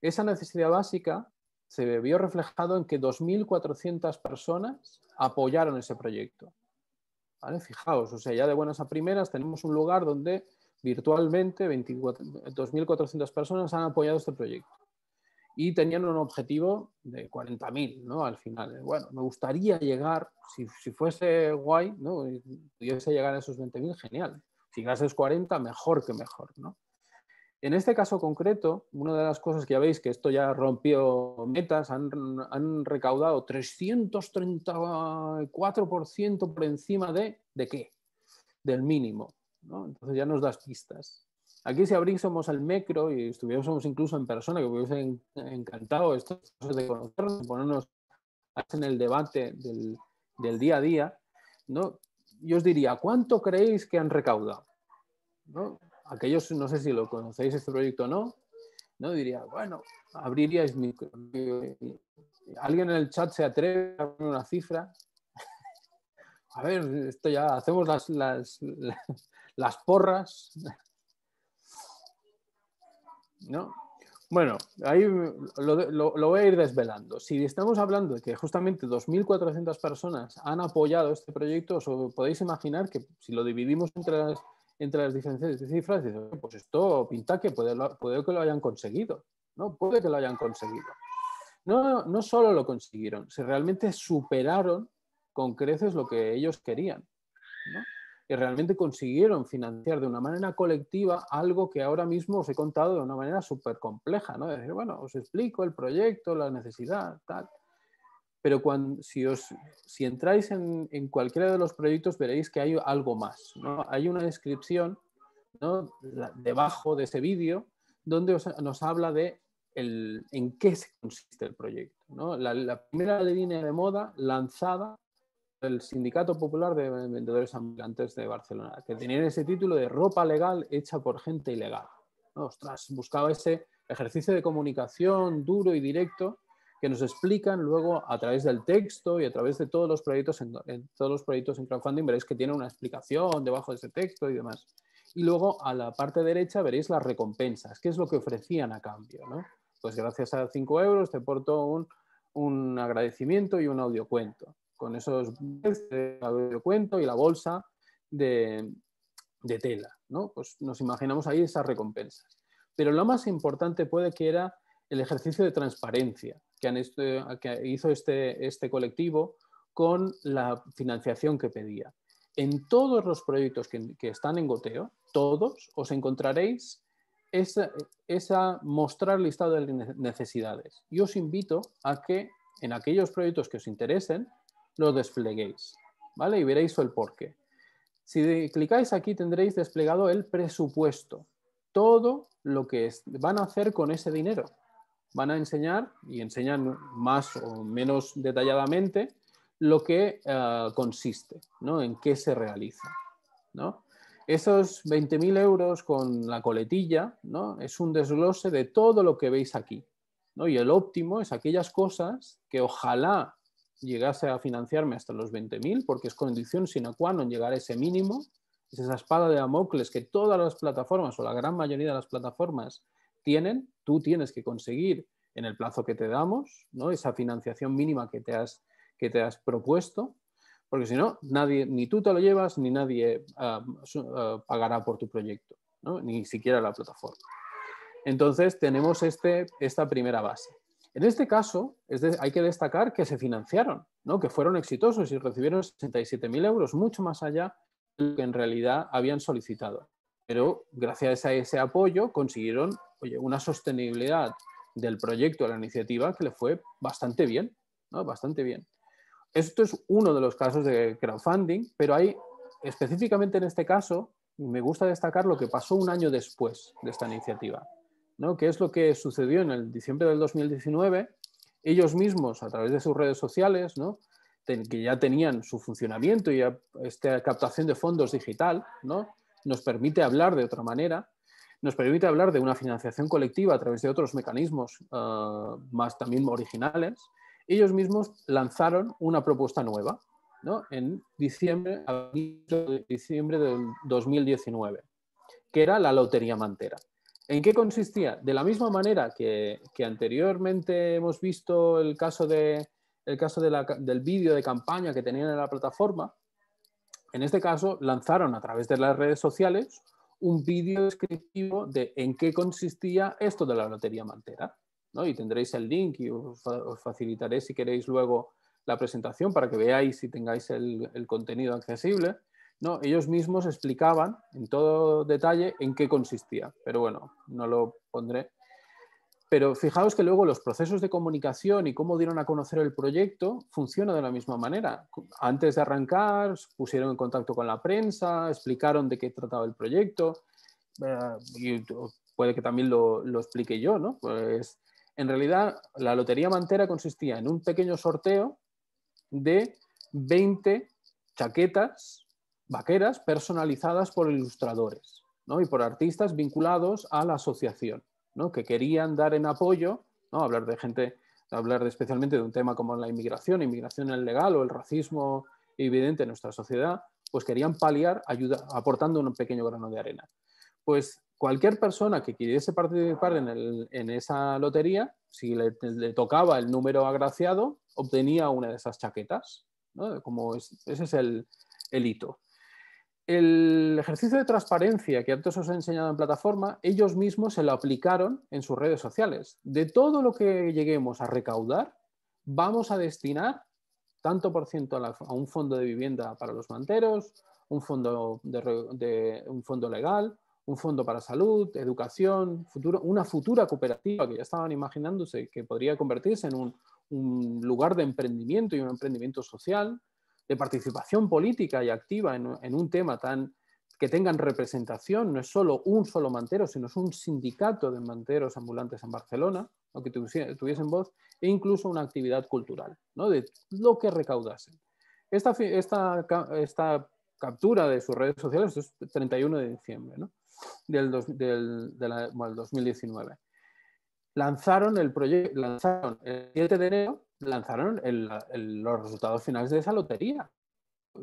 Esa necesidad básica se vio reflejado en que 2.400 personas apoyaron ese proyecto. ¿vale? Fijaos, o sea, ya de buenas a primeras tenemos un lugar donde virtualmente 2.400 personas han apoyado este proyecto y tenían un objetivo de 40.000 ¿no? al final. Bueno, me gustaría llegar, si, fuese guay, ¿no? pudiese llegar a esos 20.000, genial. Si llegases 40, mejor que mejor. ¿no? En este caso concreto, una de las cosas que ya veis que esto ya rompió metas, han, recaudado 334% por encima de, ¿de qué? Del mínimo. ¿no? Entonces ya nos das pistas. Aquí si somos el micro y estuviésemos incluso en persona, que hubiese encantado esto de conocernos, ponernos en el debate del, del, día a día, ¿no? yo os diría, ¿cuánto creéis que han recaudado? ¿No? aquellos, no sé si lo conocéis este proyecto o no, no diría, bueno, abriríais mi... ¿Alguien en el chat se atreve a poner una cifra? a ver, esto ya, hacemos las, las, las porras. ¿No? Bueno, ahí lo, voy a ir desvelando. Si estamos hablando de que justamente 2.400 personas han apoyado este proyecto, os podéis imaginar que si lo dividimos entre entre las diferencias de cifras, pues esto pinta que puede, que lo hayan conseguido, ¿no? Puede que lo hayan conseguido. No, no solo lo consiguieron, se realmente superaron con creces lo que ellos querían, Y realmente consiguieron financiar de una manera colectiva algo que ahora mismo os he contado de una manera súper compleja, ¿no? Es decir, bueno, os explico el proyecto, la necesidad, tal pero si, os, entráis en, en, cualquiera de los proyectos veréis que hay algo más. Hay una descripción debajo de ese vídeo donde nos habla de en qué se consiste el proyecto. ¿no? La, primera línea de moda lanzada el Sindicato Popular de Vendedores Ambulantes de Barcelona, que tenía ese título de ropa legal hecha por gente ilegal. Ostras, buscaba ese ejercicio de comunicación duro y directo que nos explican luego a través del texto y a través de todos los proyectos en, todos los proyectos en crowdfunding veréis que tiene una explicación debajo de ese texto y demás. Y luego a la parte derecha veréis las recompensas, qué es lo que ofrecían a cambio. Pues gracias a 5 euros te porto un, agradecimiento y un audiocuento. Con esos audiocuento y la bolsa de, tela. ¿no? Pues nos imaginamos ahí esas recompensas. Pero lo más importante puede que era el ejercicio de transparencia. Este, que, hizo este, este, colectivo con la financiación que pedía. En todos los proyectos que, están en goteo, todos os encontraréis esa, mostrar listado de necesidades. Y os invito a que en aquellos proyectos que os interesen, lo despleguéis. ¿vale? Y veréis el porqué. Si clicáis aquí tendréis desplegado el presupuesto. Todo lo que van a hacer con ese dinero van a enseñar, y enseñan más o menos detalladamente, lo que eh, consiste, ¿no? en qué se realiza. ¿no? Esos 20.000 euros con la coletilla ¿no? es un desglose de todo lo que veis aquí. ¿no? Y el óptimo es aquellas cosas que ojalá llegase a financiarme hasta los 20.000, porque es condición sine qua non llegar a ese mínimo, es esa espada de amocles que todas las plataformas o la gran mayoría de las plataformas tienen, tú tienes que conseguir en el plazo que te damos, ¿no? esa financiación mínima que te has, que te has propuesto, porque si no, nadie, ni tú te lo llevas, ni nadie ah, ah, pagará por tu proyecto, ni siquiera la plataforma. Entonces tenemos este, esta primera base. En este caso, hay que destacar que se financiaron, que fueron exitosos y recibieron 67.000 euros, mucho más allá de lo que en realidad habían solicitado. Pero gracias a ese apoyo consiguieron oye, una sostenibilidad del proyecto, de la iniciativa, que le fue bastante bien, ¿no? Bastante bien. Esto es uno de los casos de crowdfunding, pero hay, específicamente en este caso, me gusta destacar lo que pasó un año después de esta iniciativa, ¿no? Que es lo que sucedió en el diciembre del 2019. Ellos mismos, a través de sus redes sociales, ¿no? que ya tenían su funcionamiento y esta captación de fondos digital, ¿no? nos permite hablar de otra manera, nos permite hablar de una financiación colectiva a través de otros mecanismos eh, más también originales, ellos mismos lanzaron una propuesta nueva ¿no? en diciembre, de diciembre del 2019, que era la Lotería Mantera. ¿En qué consistía? De la misma manera que, anteriormente hemos visto el caso, de, el caso del vídeo de campaña que tenían en la plataforma, en este caso lanzaron a través de las redes sociales un vídeo descriptivo de en qué consistía esto de la lotería Mantera. ¿no? Y tendréis el link y os, facilitaré si queréis luego la presentación para que veáis si tengáis el, el contenido accesible. ¿no? Ellos mismos explicaban en todo detalle en qué consistía, pero bueno, no lo pondré pero fijaos que luego los procesos de comunicación y cómo dieron a conocer el proyecto funcionan de la misma manera. Antes de arrancar, pusieron en contacto con la prensa, explicaron de qué trataba el proyecto. Eh, y puede que también lo, explique yo, ¿no? Pues, en realidad la Lotería Mantera consistía en un pequeño sorteo de 20 chaquetas vaqueras personalizadas por ilustradores ¿no? y por artistas vinculados a la asociación que querían dar en apoyo, hablar de gente, hablar de, especialmente de un tema como la inmigración, inmigración ilegal o el racismo evidente en nuestra sociedad, pues querían paliar aportando un pequeño grano de arena. Pues cualquier persona que quisiese participar en, esa lotería, si le, tocaba el número agraciado, obtenía una de esas chaquetas. Como es, ese es el, el hito el ejercicio de transparencia que antes os he enseñado en plataforma, ellos mismos se lo aplicaron en sus redes sociales. De todo lo que lleguemos a recaudar, vamos a destinar tanto por ciento a, un fondo de vivienda para los manteros, un fondo, de, un fondo legal, un fondo para salud, educación, futuro, una futura cooperativa que ya estaban imaginándose que podría convertirse en un lugar de emprendimiento y un emprendimiento social de participación política y activa en, un tema tan que tengan representación, no es solo un solo mantero, sino es un sindicato de manteros ambulantes en Barcelona, o que tuviesen voz, e incluso una actividad cultural, ¿no? de lo que recaudasen. Esta, esta captura de sus redes sociales es 31 de diciembre ¿no? del, 2019. Lanzaron el, proyecto, lanzaron el 7 de enero lanzaron los resultados finales de esa lotería.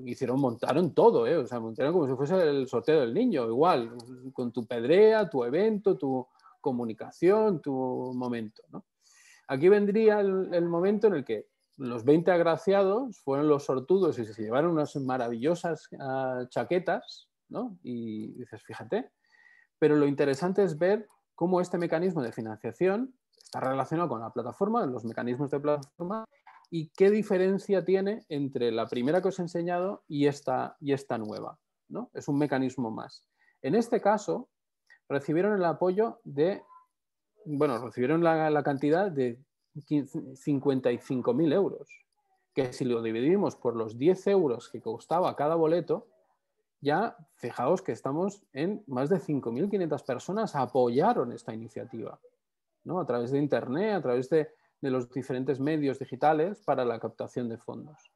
Hicieron, montaron todo, ¿eh? o sea, montaron como si fuese el sorteo del niño, igual, con tu pedrea, tu evento, tu comunicación, tu momento. ¿no? Aquí vendría el, momento en el que los 20 agraciados fueron los sortudos y se llevaron unas maravillosas ah, chaquetas, ¿no? Y dices, fíjate, pero lo interesante es ver cómo este mecanismo de financiación está relacionado con la plataforma, los mecanismos de plataforma, y qué diferencia tiene entre la primera que os he enseñado y esta, y esta nueva. ¿no? Es un mecanismo más. En este caso, recibieron el apoyo de, bueno, recibieron la, la cantidad de 55.000 euros, que si lo dividimos por los 10 euros que costaba cada boleto, ya fijaos que estamos en más de 5.500 personas apoyaron esta iniciativa a través de Internet, a través de, los diferentes medios digitales para la captación de fondos.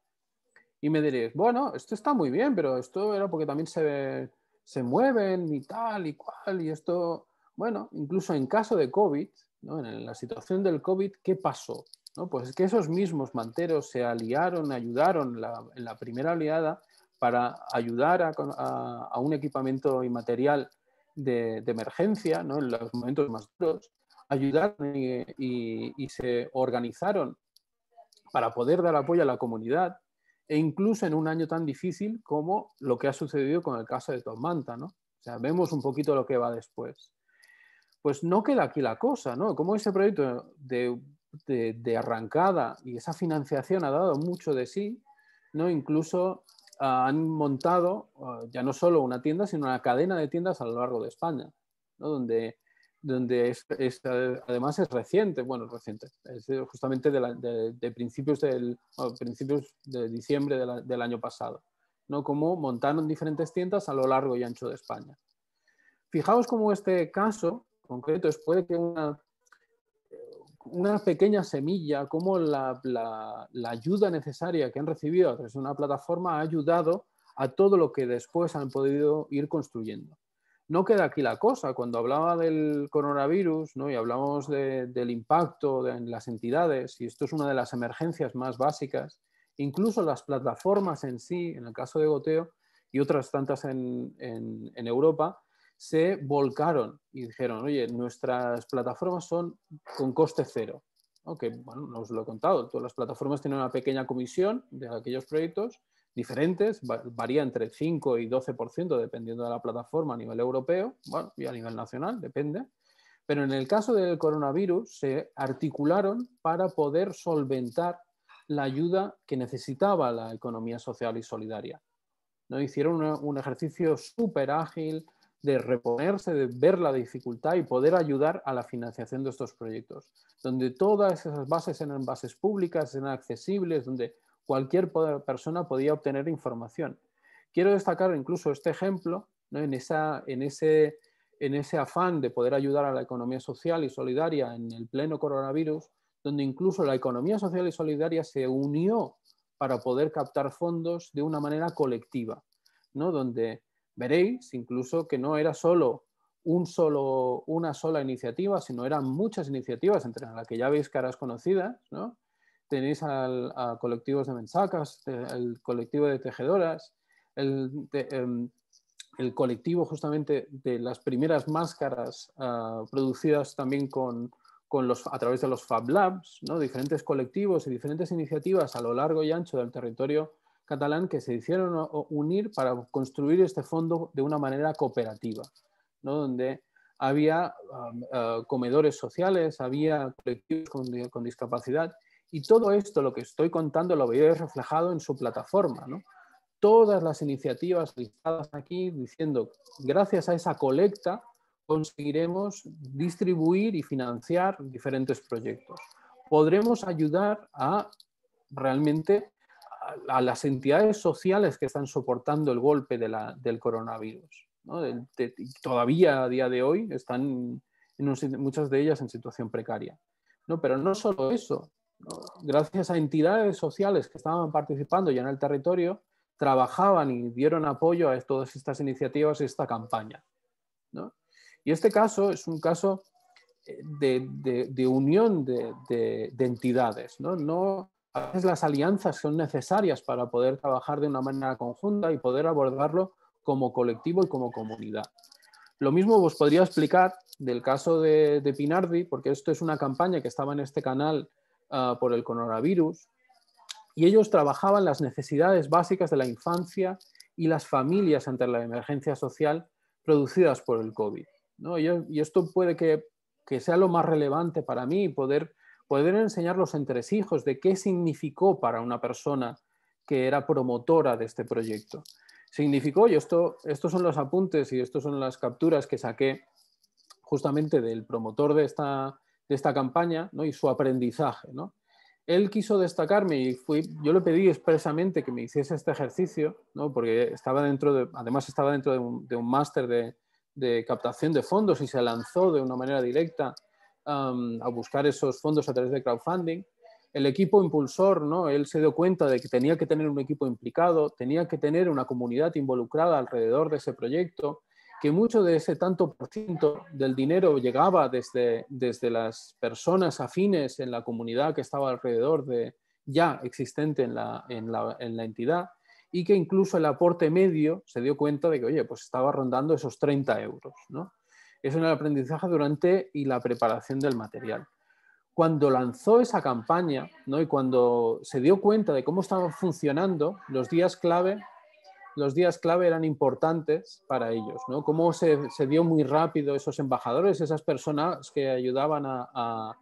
Y me diréis, bueno, esto está muy bien, pero esto era porque también se, se mueven y tal y cual, y esto, bueno, incluso en caso de COVID, ¿no? en la situación del COVID, ¿qué pasó? ¿No? Pues es que esos mismos manteros se aliaron, ayudaron en la primera aliada para ayudar a, un equipamiento y de, de emergencia ¿no? en los momentos más duros ayudaron y, se organizaron para poder dar apoyo a la comunidad e incluso en un año tan difícil como lo que ha sucedido con el caso de manta ¿no? O sea, vemos un poquito lo que va después. Pues no queda aquí la cosa, ¿no? Como ese proyecto de, de, arrancada y esa financiación ha dado mucho de sí, ¿no? Incluso ah, han montado ah, ya no solo una tienda, sino una cadena de tiendas a lo largo de España, ¿no? Donde donde es, eh, además es reciente, bueno, reciente, es justamente de, principios, del, principios de diciembre del año pasado, ¿no? Como montaron diferentes tiendas a lo largo y ancho de España. Fijaos cómo este caso concreto es puede que una, pequeña semilla, como la, la, ayuda necesaria que han recibido a través de una plataforma ha ayudado a todo lo que después han podido ir construyendo no queda aquí la cosa. Cuando hablaba del coronavirus ¿no? y hablamos del impacto en las entidades, y esto es una de las emergencias más básicas, incluso las plataformas en sí, en el caso de Goteo y otras tantas en, Europa, se volcaron y dijeron, oye, nuestras plataformas son con coste cero. Okay, bueno, no os lo he contado. Todas las plataformas tienen una pequeña comisión de aquellos proyectos diferentes, varía entre 5 y 12% dependiendo de la plataforma a nivel europeo y a nivel nacional, depende. Pero en el caso del coronavirus se articularon para poder solventar la ayuda que necesitaba la economía social y solidaria. ¿No? Hicieron un ejercicio súper ágil de reponerse, de ver la dificultad y poder ayudar a la financiación de estos proyectos, donde todas esas bases eran bases públicas, eran accesibles, donde cualquier persona podía obtener información. Quiero destacar incluso este ejemplo ¿no? en, esa, en, ese, en ese afán de poder ayudar a la economía social y solidaria en el pleno coronavirus, donde incluso la economía social y solidaria se unió para poder captar fondos de una manera colectiva, ¿no? donde veréis incluso que no era solo, un solo una sola iniciativa, sino eran muchas iniciativas, entre las que ya veis caras conocidas, ¿no? tenéis al, a colectivos de mensacas, el colectivo de tejedoras, em, el, colectivo justamente de las primeras máscaras ah, producidas también con, los, a través de los Fab Labs, ¿no? diferentes colectivos y diferentes iniciativas a lo largo y ancho del territorio catalán que se hicieron unir para construir este fondo de una manera cooperativa, donde había ah, ah, comedores sociales, había colectivos con, con discapacidad y todo esto, lo que estoy contando, lo veis reflejado en su plataforma. Todas las iniciativas listadas aquí diciendo, gracias a esa colecta, conseguiremos distribuir y financiar diferentes proyectos. Podremos ayudar a realmente a las entidades sociales que están soportando el golpe del coronavirus. todavía a día de hoy están en muchas de ellas en situación precaria. Pero no solo eso, gracias a entidades sociales que estaban participando ya en el territorio, trabajaban y dieron apoyo a todas estas iniciativas y esta campaña. Y este caso es un caso eh, de, unión de, entidades. ¿no? a veces las alianzas son necesarias para poder trabajar de una manera conjunta y poder abordarlo como colectivo y como comunidad. Lo mismo os podría explicar del caso de Pinardi, porque esto es una campaña que estaba en este canal Ah, por el coronavirus, y ellos trabajaban las necesidades básicas de la infancia y las familias ante la emergencia social producidas por el COVID. Y, esto puede que, sea lo más relevante para mí, poder, poder enseñar los entresijos de qué significó para una persona que era promotora de este proyecto. Significó, y esto, estos son los apuntes y estas son las capturas que saqué justamente del promotor de esta, esta campaña ¿no? y su aprendizaje. ¿no? Él quiso destacarme y fui, yo le pedí expresamente que me hiciese este ejercicio, ¿no? porque estaba dentro de, además estaba dentro de un, máster de, captación de fondos y se lanzó de una manera directa a buscar esos fondos a través de crowdfunding. El equipo impulsor, ¿no? él se dio cuenta de que tenía que tener un equipo implicado, tenía que tener una comunidad involucrada alrededor de ese proyecto, que mucho de ese tanto por ciento del dinero llegaba desde, desde las personas afines en la comunidad que estaba alrededor de ya existente en la, en la, entidad y que incluso el aporte medio se dio cuenta de que, oye, pues estaba rondando esos 30 euros. ¿no? es el aprendizaje durante y la preparación del material. Cuando lanzó esa campaña ¿no? y cuando se dio cuenta de cómo estaba funcionando, los días clave los días clave eran importantes para ellos, ¿no? Cómo se, dio muy rápido esos embajadores, esas personas que ayudaban a,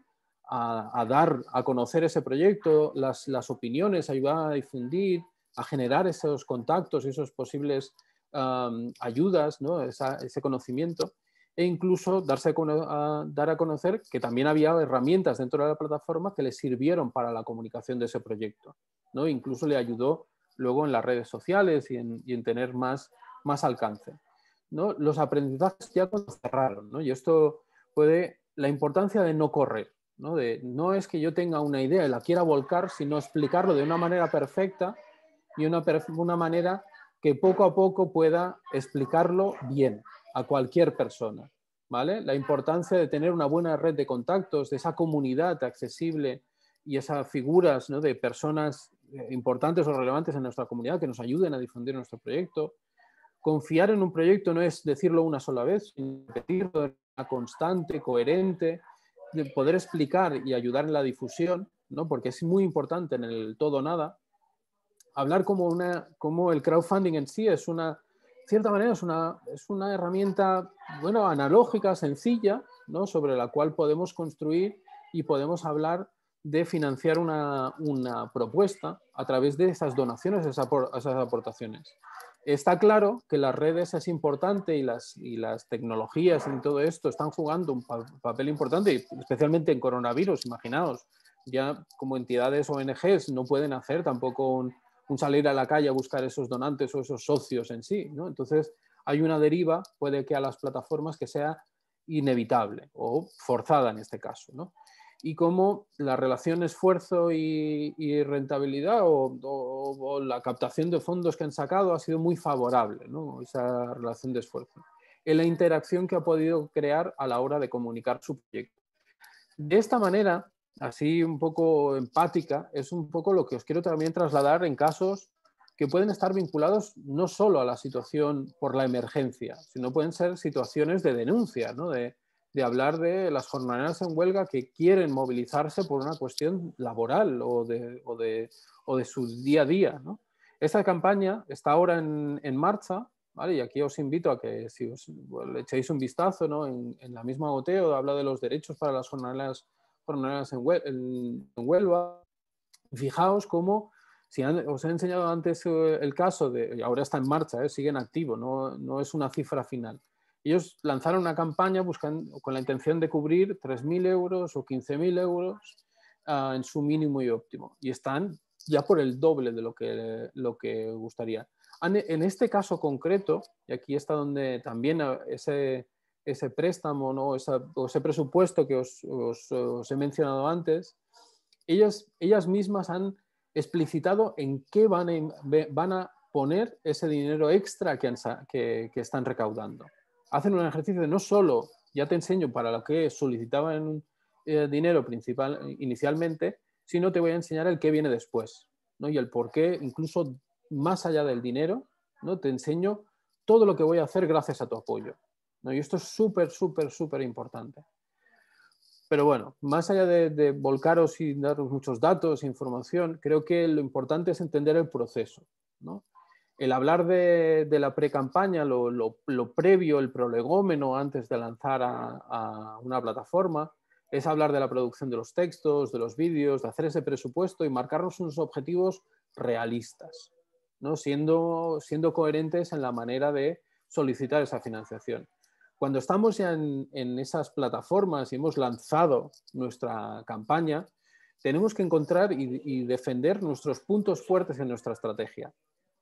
dar a conocer ese proyecto, las, opiniones, ayudaban a difundir, a generar esos contactos y esos posibles um, ayudas, ¿no? ese conocimiento e incluso darse a, dar a conocer que también había herramientas dentro de la plataforma que le sirvieron para la comunicación de ese proyecto, ¿no? Incluso le ayudó luego en las redes sociales y en, tener más, más alcance. ¿no? Los aprendizajes ya cerraron, ¿no? y esto puede, la importancia de no correr, ¿no? De, no es que yo tenga una idea y la quiera volcar, sino explicarlo de una manera perfecta y una, una manera que poco a poco pueda explicarlo bien a cualquier persona. ¿Vale? La importancia de tener una buena red de contactos, de esa comunidad accesible y esas figuras ¿no? de personas importantes o relevantes en nuestra comunidad que nos ayuden a difundir nuestro proyecto. Confiar en un proyecto no es decirlo una sola vez, sino repetirlo de una constante, coherente, poder explicar y ayudar en la difusión, ¿no? porque es muy importante en el todo nada. Hablar como, una, como el crowdfunding en sí es una, cierta manera, es una, es una herramienta bueno, analógica, sencilla, ¿no? sobre la cual podemos construir y podemos hablar de financiar una, propuesta a través de esas donaciones, esas aportaciones. Está claro que las redes es importante y las, las tecnologías en todo esto están jugando un papel importante, especialmente en coronavirus, imaginaos. Ya como entidades ONGs no pueden hacer tampoco un, un salir a la calle a buscar esos donantes o esos socios en sí. ¿no? Entonces hay una deriva, puede que a las plataformas que sea inevitable o forzada en este caso. ¿no? y cómo la relación esfuerzo y, rentabilidad o, la captación de fondos que han sacado ha sido muy favorable, esa relación de esfuerzo, en la interacción que ha podido crear a la hora de comunicar su proyecto. De esta manera, así un poco empática, es un poco lo que os quiero también trasladar en casos que pueden estar vinculados no solo a la situación por la emergencia, sino pueden ser situaciones de denuncia, ¿no? de, de hablar de las jornaleras en huelga que quieren movilizarse por una cuestión laboral o de, o de, o de su día a día. Esta campaña está ahora en, marcha, ¿vale? y aquí os invito a que si os, echéis un vistazo en, la misma goteo, habla de los derechos para las jornaleras, jornaleras en, huelga en, Huelva. Fijaos cómo, si os he enseñado antes eh, el caso, de, ahora está en marcha, ¿eh? sigue en activo, no, no es una cifra final ellos lanzaron una campaña con la intención de cubrir 3.000 euros o 15.000 euros ah, en su mínimo y óptimo. Y están ya por el doble de lo que, lo que gustaría. En este caso concreto, y aquí está donde también ese, ese préstamo o ese presupuesto que os, he mencionado antes, ellas, ellas mismas han explicitado en qué van a, van a poner ese dinero extra que, que están recaudando hacen un ejercicio de no solo, ya te enseño para lo que solicitaban eh, dinero principal inicialmente, sino te voy a enseñar el qué viene después, ¿no? Y el por qué, incluso más allá del dinero, ¿no? Te enseño todo lo que voy a hacer gracias a tu apoyo, ¿no? Y esto es súper, súper, súper importante. Pero bueno, más allá de, de, volcaros y daros muchos datos, información, creo que lo importante es entender el proceso, ¿no? el hablar de, la pre-campaña, lo, previo, el prolegómeno antes de lanzar a, una plataforma, es hablar de la producción de los textos, de los vídeos, de hacer ese presupuesto y marcarnos unos objetivos realistas, ¿no? siendo, coherentes en la manera de solicitar esa financiación. Cuando estamos ya en, esas plataformas y hemos lanzado nuestra campaña, tenemos que encontrar y defender nuestros puntos fuertes en nuestra estrategia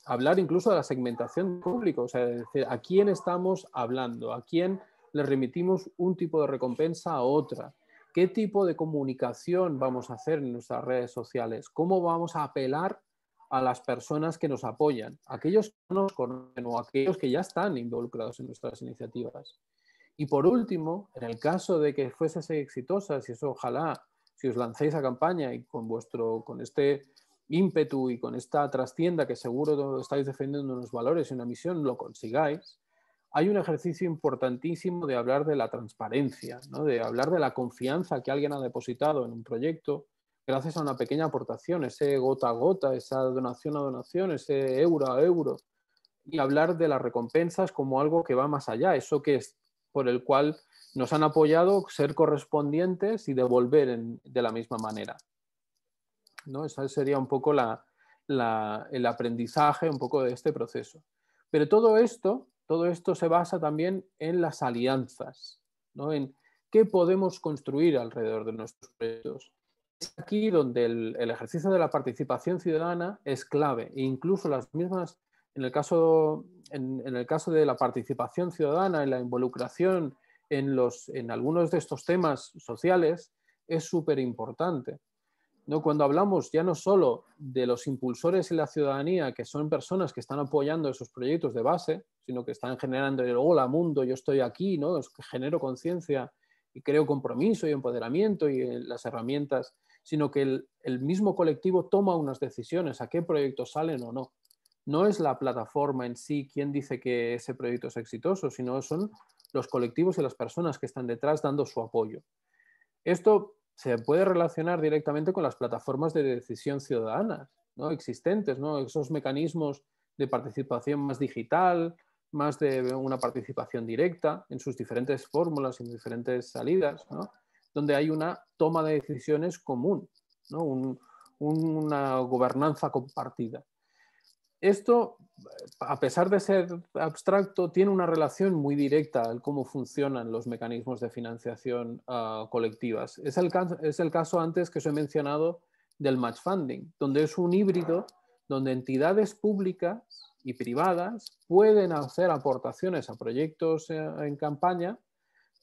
hablar incluso de la segmentación pública, o sea, decir, a quién estamos hablando, a quién le remitimos un tipo de recompensa a otra, qué tipo de comunicación vamos a hacer en nuestras redes sociales, cómo vamos a apelar a las personas que nos apoyan, aquellos que nos o aquellos que ya están involucrados en nuestras iniciativas. Y por último, en el caso de que fuese exitosa, si eso ojalá, si os lancéis a campaña y con vuestro, con este ímpetu y con esta trastienda que seguro estáis defendiendo unos valores y una misión, lo consigáis, hay un ejercicio importantísimo de hablar de la transparencia, de hablar de la confianza que alguien ha depositado en un proyecto gracias a una pequeña aportación, ese gota a gota, esa donación a donación, ese euro a euro, y hablar de las recompensas como algo que va más allá, eso que es por el cual nos han apoyado, ser correspondientes y devolver de la misma manera. ¿no? sería un poco el aprendizaje un poco de este proceso. Pero todo esto, todo esto se basa también en las alianzas, en qué podemos construir alrededor de nuestros proyectos. Es aquí donde el, ejercicio de la participación ciudadana es clave. E incluso las mismas, en el, caso, de la participación ciudadana, en la involucración en, en algunos de estos temas sociales, es súper importante. ¿no? Cuando hablamos ya no solo de los impulsores y la ciudadanía, que son personas que están apoyando esos proyectos de base, sino que están generando el hola mundo, yo estoy aquí, ¿no? genero conciencia y creo compromiso y empoderamiento y eh, las herramientas, sino que el, el mismo colectivo toma unas decisiones, a qué proyectos salen o no. No es la plataforma en sí quien dice que ese proyecto es exitoso, sino son los colectivos y las personas que están detrás dando su apoyo. Esto se puede relacionar directamente con las plataformas de decisión ciudadana ¿no? existentes, ¿no? esos mecanismos de participación más digital, más de una participación directa en sus diferentes fórmulas, en diferentes salidas, donde hay una toma de decisiones común, ¿no? una gobernanza compartida esto, a pesar de ser abstracto, tiene una relación muy directa al cómo funcionan los mecanismos de financiación ah, colectivas. Es el, caso antes que os he mencionado del match funding, donde es un híbrido donde entidades públicas y privadas pueden hacer aportaciones a proyectos eh, en, campaña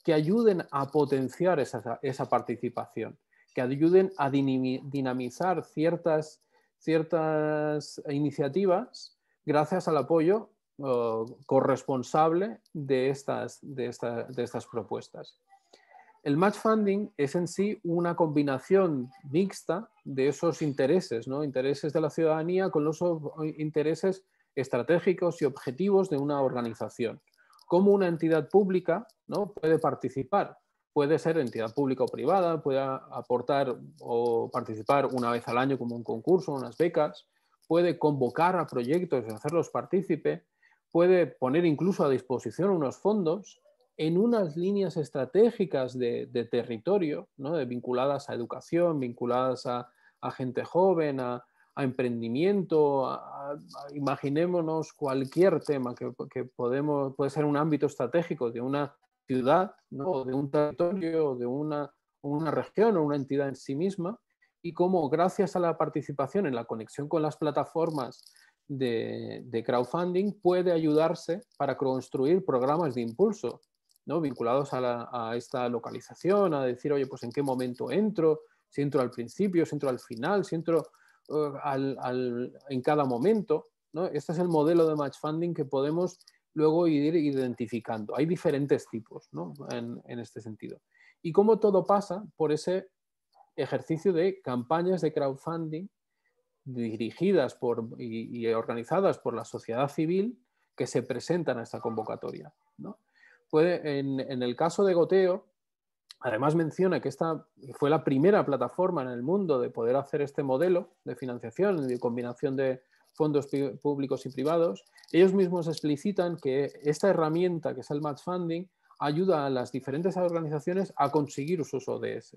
que ayuden a potenciar esa, esa participación, que ayuden a dinamizar ciertas ciertas iniciativas gracias al apoyo oh, corresponsable de estas, de, estas propuestas. El match funding es en sí una combinación mixta de esos intereses, ¿no? intereses de la ciudadanía con los intereses estratégicos y objetivos de una organización. Cómo una entidad pública ¿no? puede participar puede ser entidad pública o privada, puede aportar o participar una vez al año como un concurso, unas becas, puede convocar a proyectos y hacerlos partícipe, puede poner incluso a disposición unos fondos en unas líneas estratégicas de, territorio, ¿no? vinculadas a educación, vinculadas a, gente joven, a, emprendimiento, imaginémonos cualquier tema que, que podemos, puede ser un ámbito estratégico de una ciudad, ¿no? de un territorio, de una, región o una entidad en sí misma, y cómo gracias a la participación en la conexión con las plataformas de, crowdfunding puede ayudarse para construir programas de impulso ¿no? vinculados a, a, esta localización, a decir, oye, pues en qué momento entro, si entro al principio, si entro al final, si entro eh, en cada momento. ¿no? Este es el modelo de match funding que podemos luego ir identificando. Hay diferentes tipos en, este sentido. Y cómo todo pasa por ese ejercicio de campañas de crowdfunding dirigidas por, y, organizadas por la sociedad civil que se presentan a esta convocatoria. ¿no? Puede, en, en, el caso de Goteo, además menciona que esta fue la primera plataforma en el mundo de poder hacer este modelo de financiación y de combinación de, fondos públicos y privados, ellos mismos explicitan que esta herramienta que es el match funding ayuda a las diferentes organizaciones a conseguir sus ODS.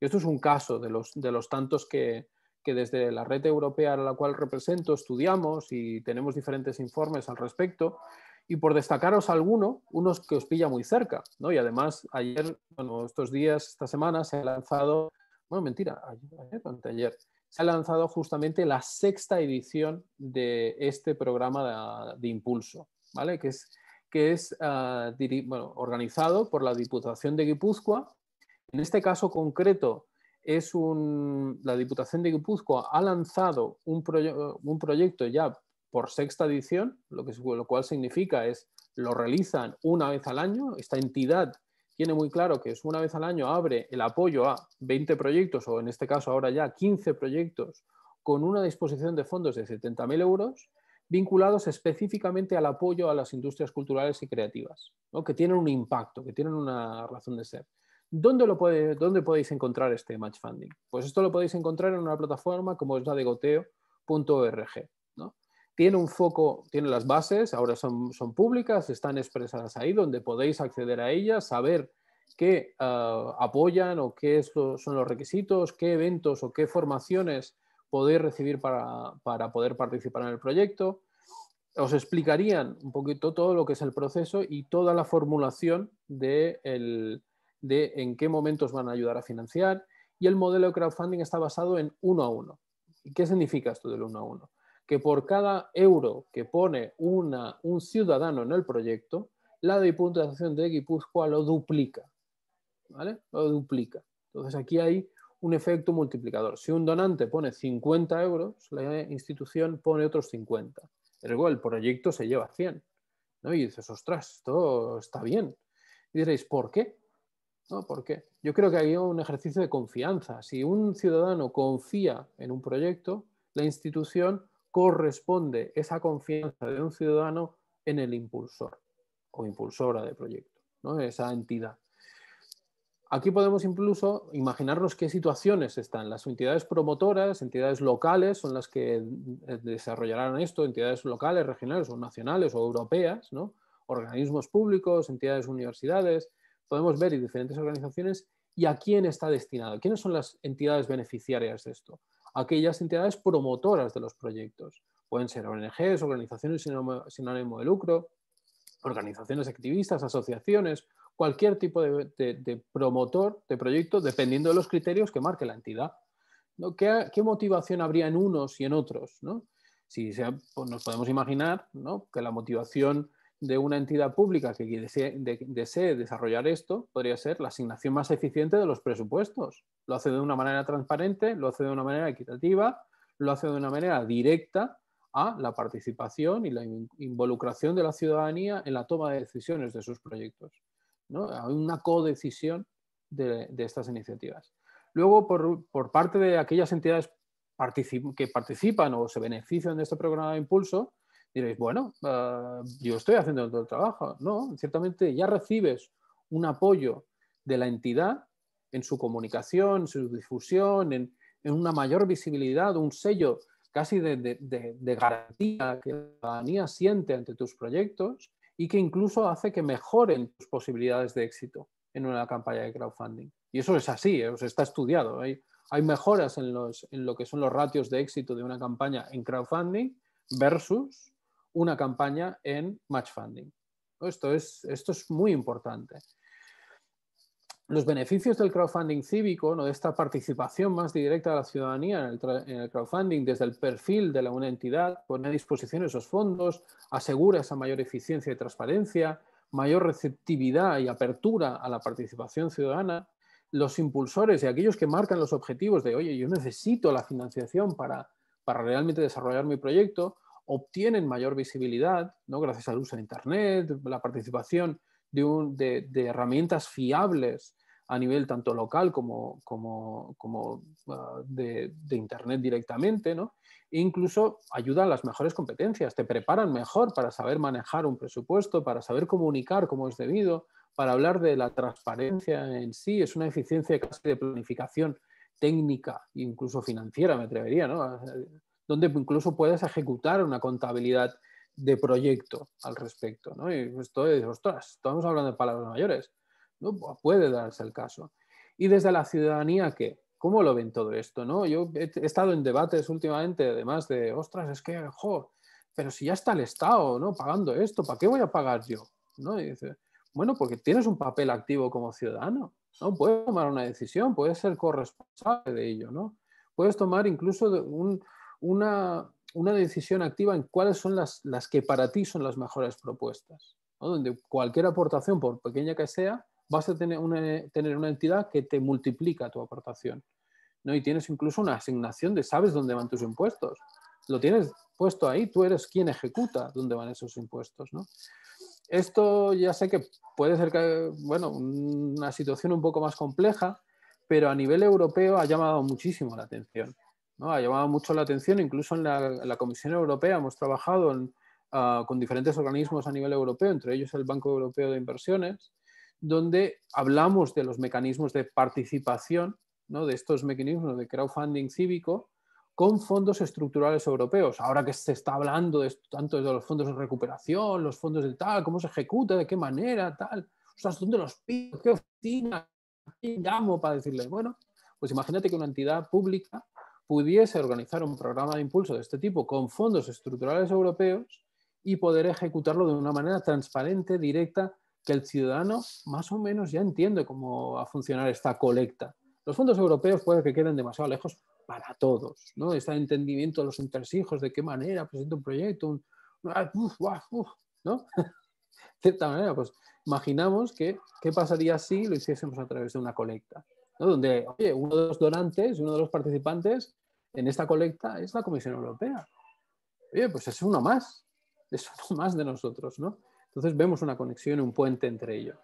Y esto es un caso de los, de los tantos que, desde la red europea a la cual represento estudiamos y tenemos diferentes informes al respecto. Y por destacaros alguno, unos que os pilla muy cerca. ¿no? Y además, ayer, bueno, estos días, esta semana, se ha lanzado, bueno, mentira, ayer, ayer, se ha lanzado justamente la sexta edición de este programa de, ah, impulso, ¿vale? que es, que es ah, organizado por la Diputación de Guipúzcoa. En este caso concreto, es la Diputación de Guipúzcoa ha lanzado un, proyecto ya por sexta edición, lo, que, lo cual significa es lo realizan una vez al año. Esta entidad tiene muy claro que es una vez al año abre el apoyo a 20 proyectos o en este caso ahora ya 15 proyectos con una disposición de fondos de 70.000 euros vinculados específicamente al apoyo a las industrias culturales y creativas, que tienen un impacto, que tienen una razón de ser. ¿Dónde, lo puede, ¿Dónde podéis encontrar este match funding? Pues esto lo podéis encontrar en una plataforma como es la de goteo.org tiene un foco, tiene las bases, ahora son, son públicas, están expresadas ahí, donde podéis acceder a ellas, saber qué ah, apoyan o qué son los requisitos, qué eventos o qué formaciones podéis recibir para, poder participar en el proyecto. Os explicarían un poquito todo lo que es el proceso y toda la formulación de, de en qué momentos van a ayudar a financiar. Y el modelo de crowdfunding está basado en uno a uno. ¿Y qué significa esto del uno a uno? que por cada euro que pone una, un ciudadano en el proyecto, la Diputación de Guipúzcoa lo duplica. ¿Vale? Lo duplica. Entonces aquí hay un efecto multiplicador. Si un donante pone 50 euros, la institución pone otros 50. Igual el proyecto se lleva 100. ¿no? Y dices, ostras, todo está bien. Y diréis, ¿por qué? ¿No? ¿Por qué? Yo creo que hay un ejercicio de confianza. Si un ciudadano confía en un proyecto, la institución corresponde esa confianza de un ciudadano en el impulsor o impulsora de proyecto, ¿no? esa entidad. Aquí podemos incluso imaginarnos qué situaciones están. Las entidades promotoras, entidades locales son las que eh, desarrollarán esto, entidades locales, regionales o nacionales o europeas, ¿no? organismos públicos, entidades, universidades. Podemos ver diferentes organizaciones y a quién está destinado, quiénes son las entidades beneficiarias de esto aquellas entidades promotoras de los proyectos. Pueden ser ONGs, organizaciones sin ánimo de lucro, organizaciones activistas, asociaciones, cualquier tipo de, promotor de proyecto dependiendo de los criterios que marque la entidad. ¿Qué, motivación habría en unos y en otros? Si pues, nos podemos imaginar que la motivación de una entidad pública que desee, desarrollar esto podría ser la asignación más eficiente de los presupuestos. Lo hace de una manera transparente, lo hace de una manera equitativa, lo hace de una manera directa a la participación y la involucración de la ciudadanía en la toma de decisiones de sus proyectos. Hay una codecisión de, de estas iniciativas. Luego, por, parte de aquellas entidades que participan o se benefician de este programa de impulso, Diréis, bueno, ah, yo estoy haciendo todo el trabajo. No, ciertamente ya recibes un apoyo de la entidad en su comunicación, su difusión, en, una mayor visibilidad, un sello casi de, garantía que la ciudadanía siente ante tus proyectos y que incluso hace que mejoren tus posibilidades de éxito en una campaña de crowdfunding. Y eso es así, ¿eh? está estudiado. Hay, mejoras en, en, lo que son los ratios de éxito de una campaña en crowdfunding versus una campaña en match funding. Esto es, esto es muy importante. Los beneficios del crowdfunding cívico, de esta participación más directa de la ciudadanía en el, crowdfunding, desde el perfil de la una entidad, pone a disposición esos fondos, asegura esa mayor eficiencia y transparencia, mayor receptividad y apertura a la participación ciudadana. Los impulsores y aquellos que marcan los objetivos de, oye, yo necesito la financiación para realmente desarrollar mi proyecto, obtienen mayor visibilidad, ¿no? gracias al uso de Internet, la participación de, herramientas fiables a nivel tanto local como, como, como ah, de, Internet directamente, ¿no? E incluso ayudan las mejores competencias, te preparan mejor para saber manejar un presupuesto, para saber comunicar como es debido, para hablar de la transparencia en sí, es una eficiencia casi de planificación técnica, incluso financiera, me atrevería, ¿no? donde incluso puedes ejecutar una contabilidad de proyecto al respecto. ¿no? Y esto es, ostras, estamos hablando de palabras mayores. ¿no? Puede darse el caso. Y desde la ciudadanía, ¿qué? ¿Cómo lo ven todo esto? ¿no? Yo he estado en debates últimamente, además de, ostras, es que, jo, pero si ya está el Estado ¿no? pagando esto, ¿para qué voy a pagar yo? ¿No? Y dice, bueno, porque tienes un papel activo como ciudadano, ¿no? Puedes tomar una decisión, puedes ser corresponsable de ello, ¿no? Puedes tomar incluso un, una, decisión activa en cuáles son las, que para ti son las mejores propuestas, donde cualquier aportación, por pequeña que sea, vas a tener una, entidad que te multiplica tu aportación. ¿no? Y tienes incluso una asignación de sabes dónde van tus impuestos. Lo tienes puesto ahí, tú eres quien ejecuta dónde van esos impuestos. ¿no? Esto ya sé que puede ser una situación un poco más compleja, pero a nivel europeo ha llamado muchísimo la atención. Ha llamado mucho la atención, incluso en la, Comisión Europea hemos trabajado ah, con diferentes organismos a nivel europeo, entre ellos el Banco Europeo de Inversiones, donde hablamos de los mecanismos de participación, de estos mecanismos de crowdfunding cívico, con fondos estructurales europeos. Ahora que se está hablando tanto de los fondos de recuperación, los fondos de tal, cómo se ejecuta, de qué manera, tal. O sea, ¿dónde los pido? ¿Qué oficina? ¿Qué llamo para decirles, Bueno, pues imagínate que una entidad pública pudiese organizar un programa de impulso de este tipo con fondos estructurales europeos y poder ejecutarlo de una manera transparente, directa, que el ciudadano más o menos ya entiende cómo va a funcionar esta colecta. Los fondos europeos puede que queden demasiado lejos para todos, ¿no? Este entendimiento de los intersijos, de qué manera presenta un proyecto, un... Ah, ¿no? de cierta manera, pues imaginamos que qué pasaría si lo hiciésemos a través de una colecta, ¿no? Donde, oye, uno de los donantes, uno de los participantes en esta colecta es la Comisión Europea. Oye, pues es uno más, es uno más de nosotros, ¿no? Entonces vemos una conexión, un puente entre ellos.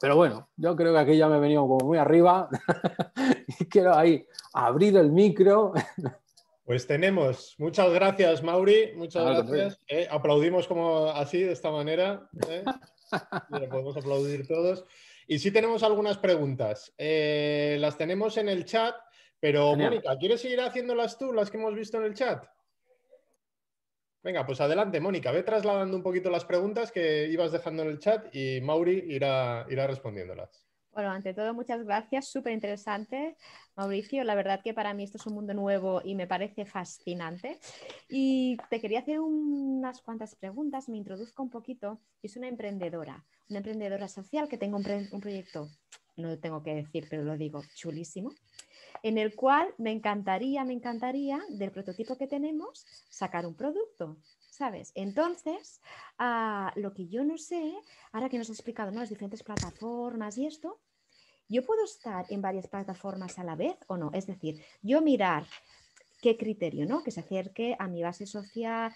Pero bueno, yo creo que aquí ya me he venido como muy arriba y quiero ahí abrir el micro. Pues tenemos. Muchas gracias, Mauri. Muchas gracias. Eh, aplaudimos como así, de esta manera. ¿eh? podemos aplaudir todos. Y sí tenemos algunas preguntas. Eh, las tenemos en el chat pero Mónica, ¿quieres seguir haciéndolas tú, las que hemos visto en el chat? Venga, pues adelante, Mónica, ve trasladando un poquito las preguntas que ibas dejando en el chat y Mauri irá, irá respondiéndolas. Bueno, ante todo, muchas gracias, súper interesante, Mauricio. La verdad que para mí esto es un mundo nuevo y me parece fascinante. Y te quería hacer unas cuantas preguntas, me introduzco un poquito. Es una emprendedora, una emprendedora social que tengo un, un proyecto, no lo tengo que decir, pero lo digo, chulísimo, en el cual me encantaría, me encantaría del prototipo que tenemos sacar un producto. ¿Sabes? Entonces, ah, lo que yo no sé, ahora que nos has explicado las diferentes plataformas y esto, yo puedo estar en varias plataformas a la vez o no. Es decir, yo mirar qué criterio, ¿no? Que se acerque a mi base social,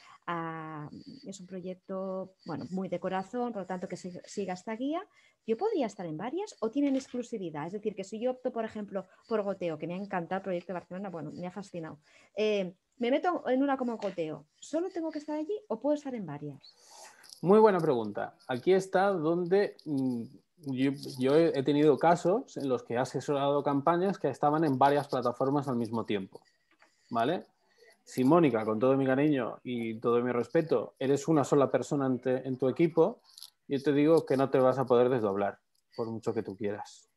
es un proyecto, bueno, muy de corazón, por lo tanto que siga esta guía. ¿Yo podría estar en varias o tienen exclusividad? Es decir, que si yo opto, por ejemplo, por goteo, que me ha encantado el proyecto de Barcelona, bueno, me ha fascinado. Eh, me meto en una como goteo, ¿solo tengo que estar allí o puedo estar en varias? Muy buena pregunta. Aquí está donde mm, yo, yo, he tenido casos en los que he asesorado campañas que estaban en varias plataformas al mismo tiempo. ¿vale? Si Mónica, con todo mi cariño y todo mi respeto, eres una sola persona en, tu equipo, yo te digo que no te vas a poder desdoblar, por mucho que tú quieras.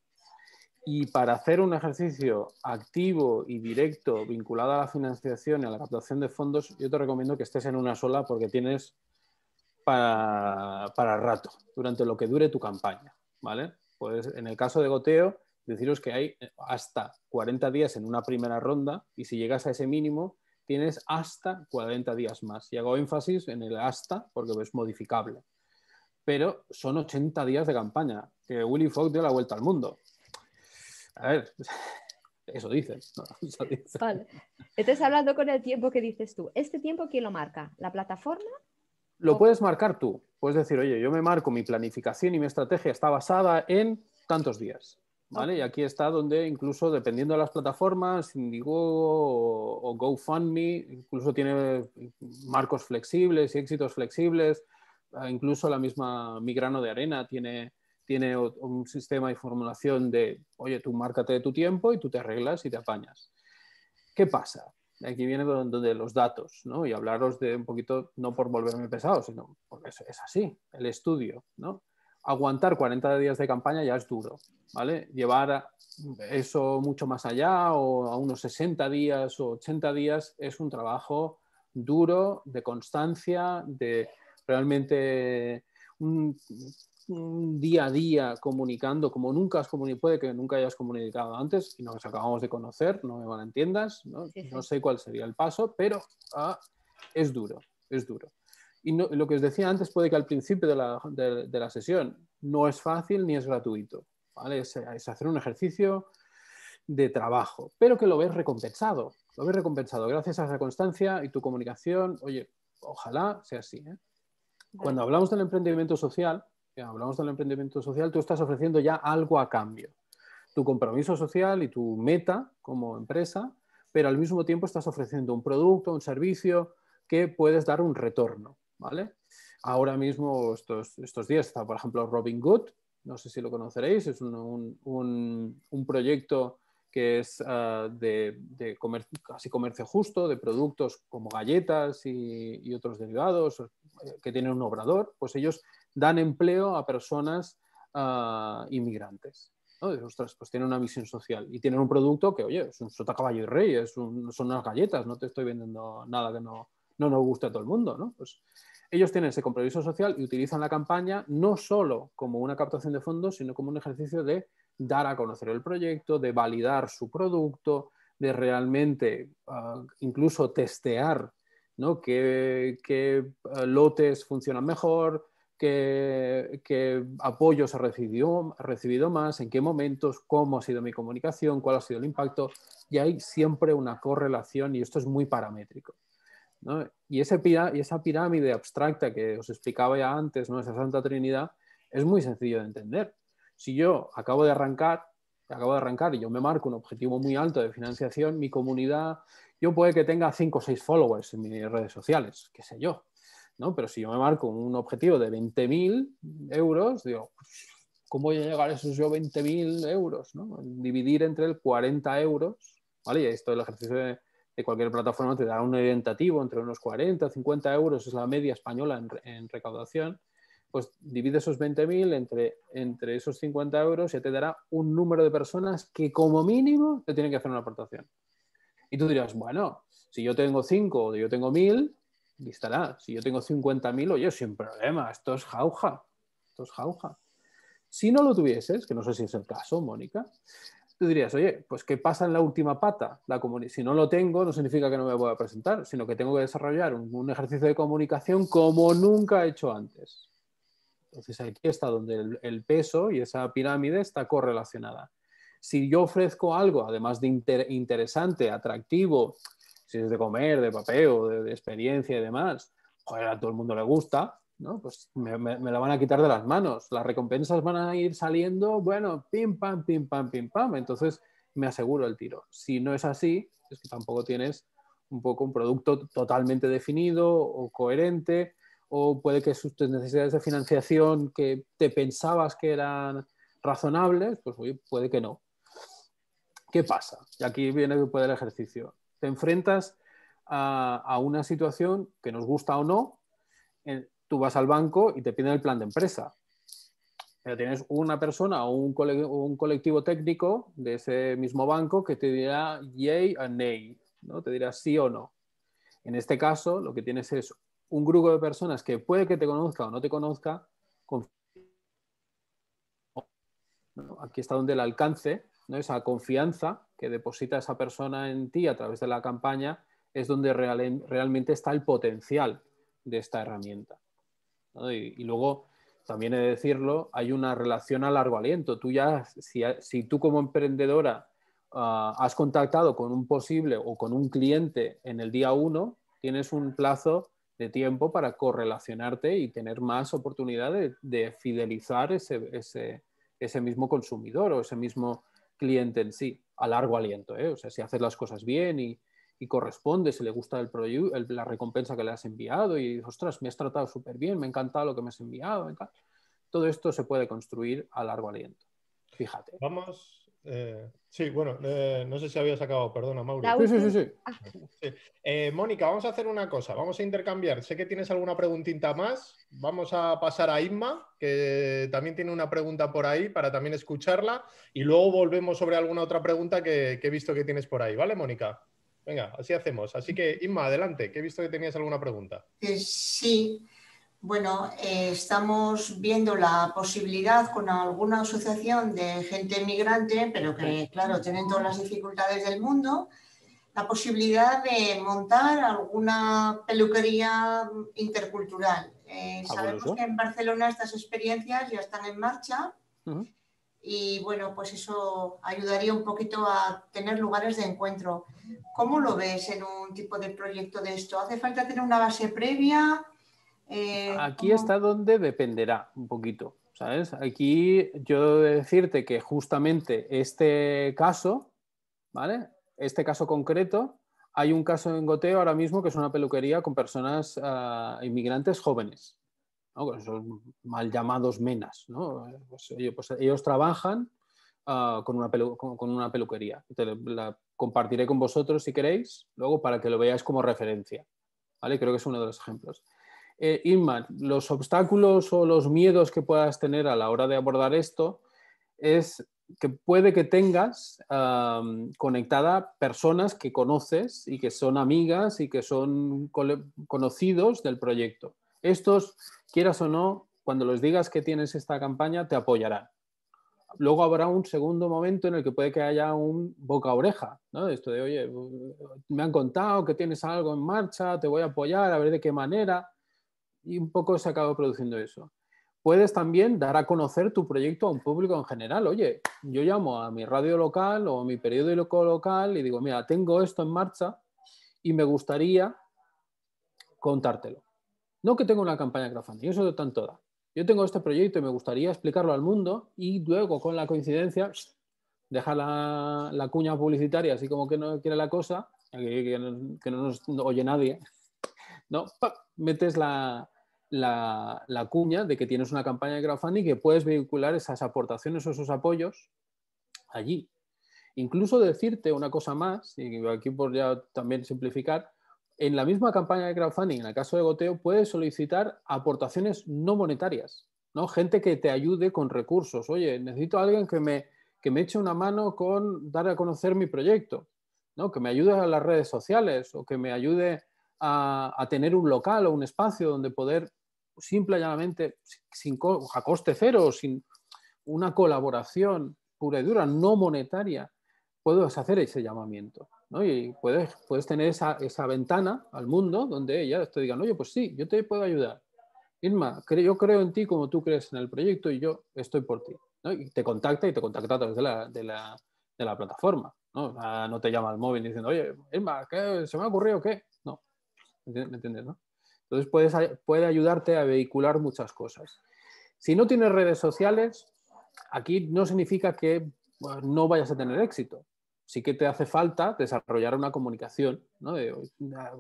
Y para hacer un ejercicio activo y directo vinculado a la financiación y a la captación de fondos, yo te recomiendo que estés en una sola porque tienes para, para rato, durante lo que dure tu campaña. ¿vale? Pues en el caso de goteo, deciros que hay hasta 40 días en una primera ronda y si llegas a ese mínimo, tienes hasta 40 días más. Y hago énfasis en el hasta porque es modificable. Pero son 80 días de campaña, que Willy Fogg dio la vuelta al mundo. A ver, eso dices. Estás hablando con el tiempo que dices tú. ¿Este tiempo quién lo marca? ¿La plataforma? Lo puedes marcar tú. Puedes decir, oye, yo me marco mi planificación y mi estrategia está basada en tantos días. Y aquí está donde incluso dependiendo de las plataformas, Indiegogo o, GoFundMe, incluso tiene marcos flexibles y éxitos flexibles, ah, incluso la misma Migrano de Arena tiene, un sistema y formulación de, oye, tú márcate de tu tiempo y tú te arreglas y te apañas. ¿Qué pasa? Aquí viene donde los datos, ¿no? Y hablaros de un poquito, no por volverme pesado, sino porque es, es así, el estudio, ¿no? aguantar 40 días de campaña ya es duro, ¿vale? Llevar eso mucho más allá o a unos 60 días o 80 días es un trabajo duro, de constancia, de realmente un, día a día comunicando como nunca has comunicado, puede que nunca hayas comunicado antes y nos acabamos de conocer, no me van a entiendas, no sé cuál sería el paso, pero ah, es duro, es duro. Y lo que os decía antes puede que al principio de la, sesión no es fácil ni es gratuito. Es, hacer un ejercicio de trabajo, pero que lo ves recompensado. Lo ves recompensado gracias a esa constancia y tu comunicación. Oye, ojalá sea así. ¿eh? Cuando hablamos del emprendimiento social, eh, hablamos del emprendimiento social, tú estás ofreciendo ya algo a cambio. Tu compromiso social y tu meta como empresa, pero al mismo tiempo estás ofreciendo un producto, un servicio que puedes dar un retorno. ¿vale? Ahora mismo, estos, estos días, está, por ejemplo, Robin Good, no sé si lo conoceréis, es un, proyecto que es eh, de, casi comercio justo, de productos como galletas y, otros derivados, eh, que tienen un obrador, pues ellos dan empleo a personas eh, inmigrantes. pues tienen una visión social y tienen un producto que, oye, es un sota caballo y rey, es son unas galletas, no te estoy vendiendo nada que no, no nos gusta a todo el mundo, ¿no? Pues ellos tienen ese compromiso social y utilizan la campaña no solo como una captación de fondos, sino como un ejercicio de dar a conocer el proyecto, de validar su producto, de realmente ah, incluso testear ¿no? qué, ah, lotes funcionan mejor, qué, apoyos ha ha recibido más, en qué momentos, cómo ha sido mi comunicación, cuál ha sido el impacto. Y hay siempre una correlación y esto es muy paramétrico. Y, esa pirámide abstracta que os explicaba ya antes, ¿no? esa Santa Trinidad, es muy sencillo de entender. Si yo acabo de arrancar, acabo de arrancar y yo me marco un objetivo muy alto de financiación, mi comunidad, yo puede que tenga 5 o 6 followers en mis redes sociales, qué sé yo. ¿no? Pero si yo me marco un objetivo de 20.000 euros, digo, ¿cómo voy a llegar a esos yo 20.000 euros? Dividir entre el 40 euros, ¿vale? Y esto está el ejercicio de de cualquier plataforma te dará un orientativo entre unos 40 50 euros, es la media española en, recaudación, pues divide esos 20.000 entre, entre esos 50 euros y te dará un número de personas que como mínimo te tienen que hacer una aportación. Y tú dirás, bueno, si yo tengo 5 o yo tengo 1.000, listará. Si yo tengo 50.000, oye, sin problema, esto es jauja. Esto es jauja. Si no lo tuvieses, que no sé si es el caso, Mónica, tú dirías, oye, pues ¿qué pasa en la última pata? La si no lo tengo, no significa que no me voy a presentar, sino que tengo que desarrollar un, ejercicio de comunicación como nunca he hecho antes. Entonces aquí está donde el, peso y esa pirámide está correlacionada. Si yo ofrezco algo, además de interesante, atractivo, si es de comer, de papel de, de experiencia y demás, joder, a todo el mundo le gusta, pues me, la van a quitar de las manos. Las recompensas van a ir saliendo, bueno, pim, pam, pim, pam, pim, pam. Entonces me aseguro el tiro. Si no es así, es que tampoco tienes un poco un producto totalmente definido o coherente, o puede que sus necesidades de financiación que te pensabas que eran razonables, pues puede que no. ¿Qué pasa? Y aquí viene el ejercicio. Te enfrentas a, a una situación que nos gusta o no, en, vas al banco y te piden el plan de empresa. Pero tienes una persona o un, colectivo técnico de ese mismo banco que te dirá yay o nay, ¿no? te dirá sí o no. En este caso, lo que tienes es un grupo de personas que puede que te conozca o no te conozca. Aquí está donde el alcance, esa confianza que deposita esa persona en ti a través de la campaña, es donde realmente está el potencial de esta herramienta. Y, luego, también he de decirlo, hay una relación a largo aliento. Tú ya, si, tú como emprendedora ah, has contactado con un posible o con un cliente en el día uno, tienes un plazo de tiempo para correlacionarte y tener más oportunidad de, fidelizar ese, mismo consumidor o ese mismo cliente en sí, a largo aliento. ¿eh? O sea, si haces las cosas bien y, y corresponde, si le gusta el, el la recompensa que le has enviado y ostras, me has tratado súper bien, me ha encantado lo que me has enviado. Todo esto se puede construir a largo aliento. Fíjate. Vamos. Eh, sí, bueno, eh, no sé si había acabado, perdona, Mauro. Sí, sí, sí. Eh, Mónica, vamos a hacer una cosa, vamos a intercambiar. Sé que tienes alguna preguntita más. Vamos a pasar a Inma que también tiene una pregunta por ahí para también escucharla. Y luego volvemos sobre alguna otra pregunta que he visto que tienes por ahí, ¿vale, Mónica? Venga, así hacemos. Así que, Inma, adelante, que he visto que tenías alguna pregunta. Eh, sí, bueno, eh, estamos viendo la posibilidad con alguna asociación de gente migrante, pero que, claro, tienen todas las dificultades del mundo, la posibilidad de montar alguna peluquería intercultural. Eh, ah, sabemos que en Barcelona estas experiencias ya están en marcha. Y bueno, pues eso ayudaría un poquito a tener lugares de encuentro. ¿Cómo lo ves en un tipo de proyecto de esto? ¿Hace falta tener una base previa? Eh, Aquí está donde dependerá un poquito. ¿Sabes? Aquí yo de decirte que justamente este caso, ¿vale? Este caso concreto, hay un caso en Goteo ahora mismo que es una peluquería con personas ah, inmigrantes jóvenes, son mal llamados menas, pues, pues ellos, trabajan ah, con, una con, peluquería compartiré con vosotros si queréis, luego para que lo veáis como referencia. Creo que es uno de los ejemplos. Eh, Inma, los obstáculos o los miedos que puedas tener a la hora de abordar esto es que puede que tengas conectada personas que conoces y que son amigas y que son conocidos del proyecto. Estos, quieras o no, cuando les digas que tienes esta campaña, te apoyarán luego habrá un segundo momento en el que puede que haya un boca a oreja, ¿no? Esto de, oye, me han contado que tienes algo en marcha, te voy a apoyar, a ver de qué manera. Y un poco se acaba produciendo eso. Puedes también dar a conocer tu proyecto a un público en general. Oye, yo llamo a mi radio local o a mi periódico local y digo, mira, tengo esto en marcha y me gustaría contártelo. No que tenga una campaña crowdfunding, eso de tanto toda yo tengo este proyecto y me gustaría explicarlo al mundo y luego con la coincidencia deja la, cuña publicitaria así como que no quiere la cosa, que, no, nos oye nadie, ¿no? metes la, cuña de que tienes una campaña de crowdfunding que puedes vehicular esas aportaciones o esos apoyos allí. Incluso decirte una cosa más, y aquí por ya también simplificar, en la misma campaña de crowdfunding, en el caso de Goteo, puedes solicitar aportaciones no monetarias, ¿no? Gente que te ayude con recursos. Oye, necesito a alguien que me, eche una mano con dar a conocer mi proyecto, Que me ayude a las redes sociales o que me ayude a, tener un local o un espacio donde poder simplemente, sin, a coste cero, sin una colaboración pura y dura, no monetaria, puedo hacer ese llamamiento. Y puedes, puedes tener esa, ventana al mundo donde ellas te digan, oye, pues sí, yo te puedo ayudar. Irma, yo creo en ti como tú crees en el proyecto y yo estoy por ti. Y te contacta y te contacta a través de la, plataforma. ¿no? te llama al móvil diciendo, oye, Irma, ¿se me ha ocurrido qué? No. ¿Me entiendes? Entonces puedes, puede ayudarte a vehicular muchas cosas. Si no tienes redes sociales, aquí no significa que pues, no vayas a tener éxito sí que te hace falta desarrollar una comunicación,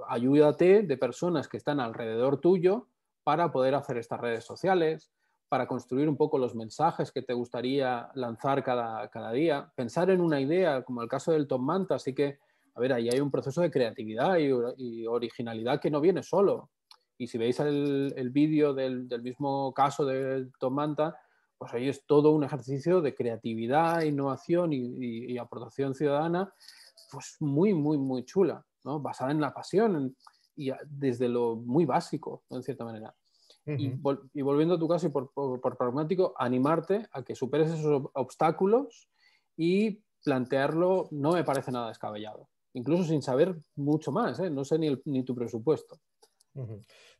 ayúdate de personas que están alrededor tuyo para poder hacer estas redes sociales, para construir un poco los mensajes que te gustaría lanzar cada, día, pensar en una idea, como el caso del Tom Manta, así que, a ver, ahí hay un proceso de creatividad y, originalidad que no viene solo. Y si veis el, el vídeo del, mismo caso del Tom Manta, pues ahí es todo un ejercicio de creatividad, innovación y, aportación ciudadana, pues muy, muy, muy chula, ¿no? basada en la pasión y desde lo muy básico, en cierta manera. y, volviendo a tu caso y por, por, pragmático, animarte a que superes esos obstáculos y plantearlo no me parece nada descabellado, incluso sin saber mucho más, ¿eh? no sé ni, tu presupuesto.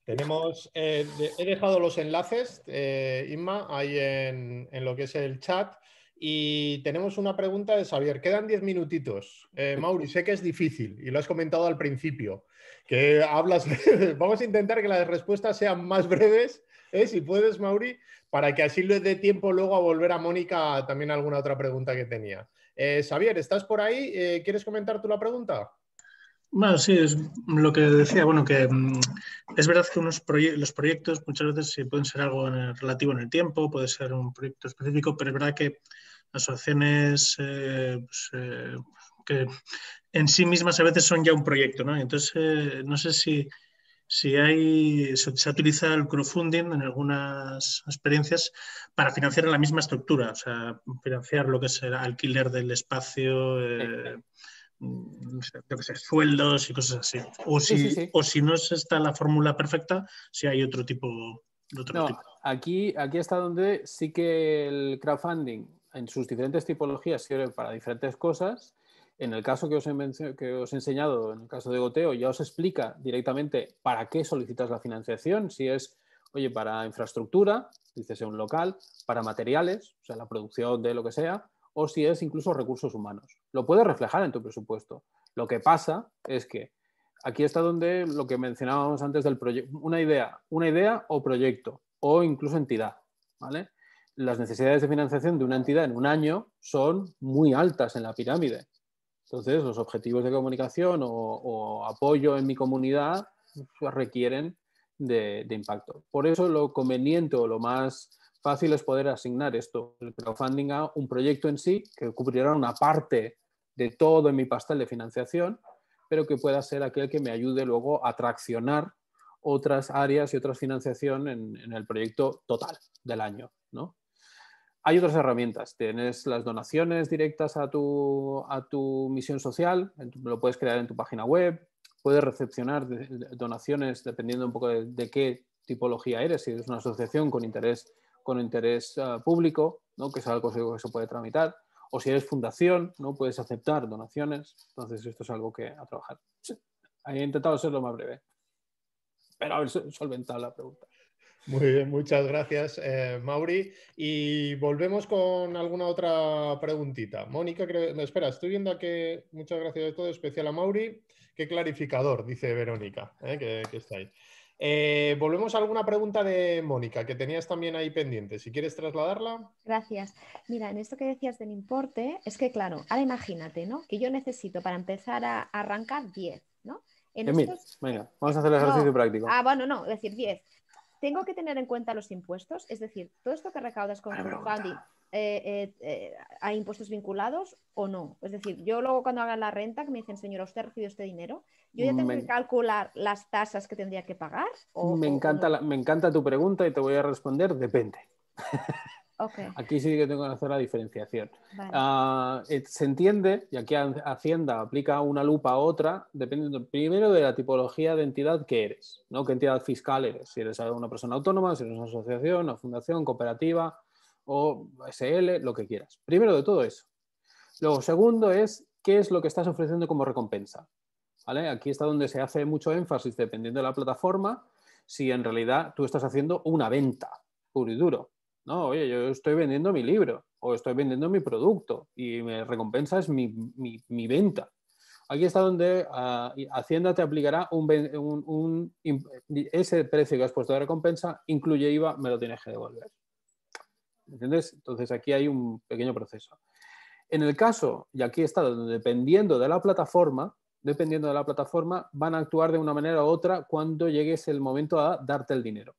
Tenemos, eh, he dejado los enlaces, eh, Inma, ahí en, lo que es el chat. Y tenemos una pregunta de Xavier. Quedan diez minutitos. Eh, Mauri, sé que es difícil y lo has comentado al principio, que hablas. Vamos a intentar que las respuestas sean más breves, si puedes, Mauri, para que así le dé tiempo luego a volver a Mónica también alguna otra pregunta que tenía. Xavier, ¿estás por ahí? ¿Quieres comentar tú la pregunta? Bueno, sí, es lo que decía, bueno, que mm, es verdad que unos los proyectos muchas veces pueden ser algo relativo en el tiempo, puede ser un proyecto específico, pero es verdad que asociaciones eh, pues, eh, que en sí mismas a veces son ya un proyecto, ¿no? Entonces, eh, no sé si, si hay, se, ha utiliza el crowdfunding en algunas experiencias para financiar la misma estructura, o sea, financiar lo que será alquiler del espacio. eh yo que sé, sueldos y cosas así. O si, no es esta la fórmula perfecta, si hay otro tipo. Otro no, Aquí, aquí está donde sí que el crowdfunding en sus diferentes tipologías sirve para diferentes cosas. En el caso que os, he, que os he enseñado, en el caso de Goteo, ya os explica directamente para qué solicitas la financiación, si es oye, para infraestructura, dices un local, para materiales, o sea, la producción de lo que sea, o si es incluso recursos humanos. Lo puedes reflejar en tu presupuesto. Lo que pasa es que aquí está donde lo que mencionábamos antes del proyecto, una idea, una idea o proyecto o incluso entidad, ¿vale? Las necesidades de financiación de una entidad en un año son muy altas en la pirámide. Entonces, los objetivos de comunicación o, apoyo en mi comunidad pues, requieren de, impacto. Por eso lo conveniente o lo más fácil es poder asignar esto, el crowdfunding, a un proyecto en sí que cubrirá una parte de todo en mi pastel de financiación, pero que pueda ser aquel que me ayude luego a traccionar otras áreas y otras financiación en, el proyecto total del año. Hay otras herramientas. Tienes las donaciones directas a tu, misión social, lo puedes crear en tu página web, puedes recepcionar donaciones dependiendo un poco de, de qué tipología eres, si eres una asociación con interés con interés ah, público, que es algo que se puede tramitar. O si eres fundación, puedes aceptar donaciones. Entonces, esto es algo que a trabajar. He intentado ser lo más breve, pero a ver solventar la pregunta. Muy bien, muchas gracias, eh, Mauri. Y volvemos con alguna otra preguntita. Mónica, espera, estoy viendo que muchas gracias de todo, especial a Mauri. Qué clarificador, dice Verónica, eh, que, que, está ahí. Eh, volvemos a alguna pregunta de Mónica, que tenías también ahí pendiente. Si quieres trasladarla. Gracias. Mira, en esto que decías del importe, es que claro, ahora imagínate, ¿no? Que yo necesito para empezar a arrancar 10, ¿no? En venga, vamos a hacer el ejercicio práctico. Ah, bueno, no, es decir, 10. Tengo que tener en cuenta los impuestos, es decir, todo esto que recaudas con crowdfunding hay eh, eh, eh, a impuestos vinculados o no. Es decir, yo luego cuando haga la renta, que me dicen, señora, usted recibió este dinero, yo ya tengo que calcular las tasas que tendría que pagar. me, encanta me encanta tu pregunta y te voy a responder, depende. Aquí sí que tengo que hacer la diferenciación. Ah, se entiende, y aquí Hacienda aplica una lupa a otra, dependiendo primero de la tipología de entidad que eres, ¿no? ¿Qué entidad fiscal eres? Si eres una persona autónoma, si eres una asociación, una fundación, cooperativa, o SL, lo que quieras. Primero de todo eso. Luego, segundo es qué es lo que estás ofreciendo como recompensa. Aquí está donde se hace mucho énfasis dependiendo de la plataforma, si en realidad tú estás haciendo una venta, puro y duro. No, oye, yo estoy vendiendo mi libro o estoy vendiendo mi producto y mi recompensa es mi, venta. Aquí está donde ah, Hacienda te aplicará ese precio que has puesto de recompensa, incluye IVA, me lo tienes que devolver. Entonces aquí hay un pequeño proceso. En el caso, y aquí está, dependiendo de la plataforma, dependiendo de la plataforma, van a actuar de una manera u otra cuando llegues el momento a darte el dinero.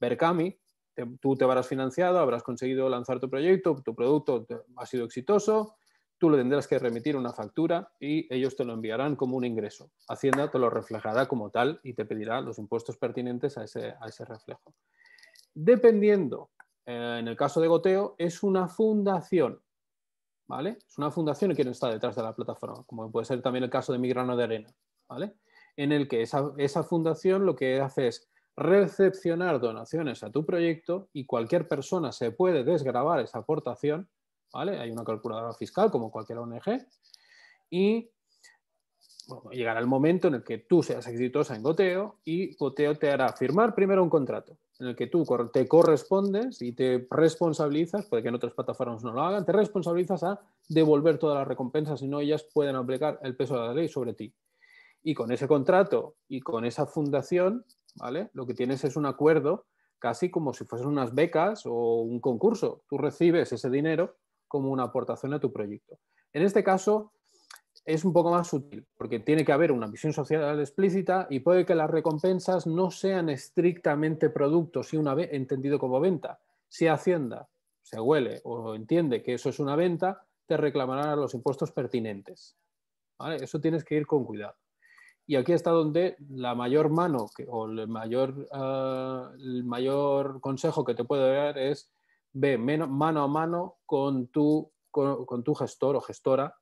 Berkami, tú te habrás financiado, habrás conseguido lanzar tu proyecto, tu producto ha sido exitoso, tú le tendrás que remitir una factura y ellos te lo enviarán como un ingreso. Hacienda te lo reflejará como tal y te pedirá los impuestos pertinentes a ese reflejo. Dependiendo eh, en el caso de Goteo, es una fundación. ¿Vale? Es una fundación que no está detrás de la plataforma, como puede ser también el caso de Migrano de Arena, ¿vale? En el que esa, fundación lo que hace es recepcionar donaciones a tu proyecto y cualquier persona se puede desgravar esa aportación, ¿vale? Hay una calculadora fiscal como cualquier ONG y llegará el momento en el que tú seas exitosa en Goteo y Goteo te hará firmar primero un contrato, en el que tú te correspondes y te responsabilizas, puede que en otras plataformas no lo hagan, te responsabilizas a devolver todas las recompensas, si no ellas pueden aplicar el peso de la ley sobre ti. Y con ese contrato y con esa fundación, ¿vale? Lo que tienes es un acuerdo casi como si fuesen unas becas o un concurso. Tú recibes ese dinero como una aportación a tu proyecto. En este caso, es un poco más útil, porque tiene que haber una visión social explícita y puede que las recompensas no sean estrictamente productos y una vez entendido como venta. Si Hacienda se huele o entiende que eso es una venta, te reclamarán los impuestos pertinentes. Eso tienes que ir con cuidado. Y aquí está donde la mayor mano o el mayor, eh, el mayor consejo que te puedo dar es ve mano a mano con tu, con tu gestor o gestora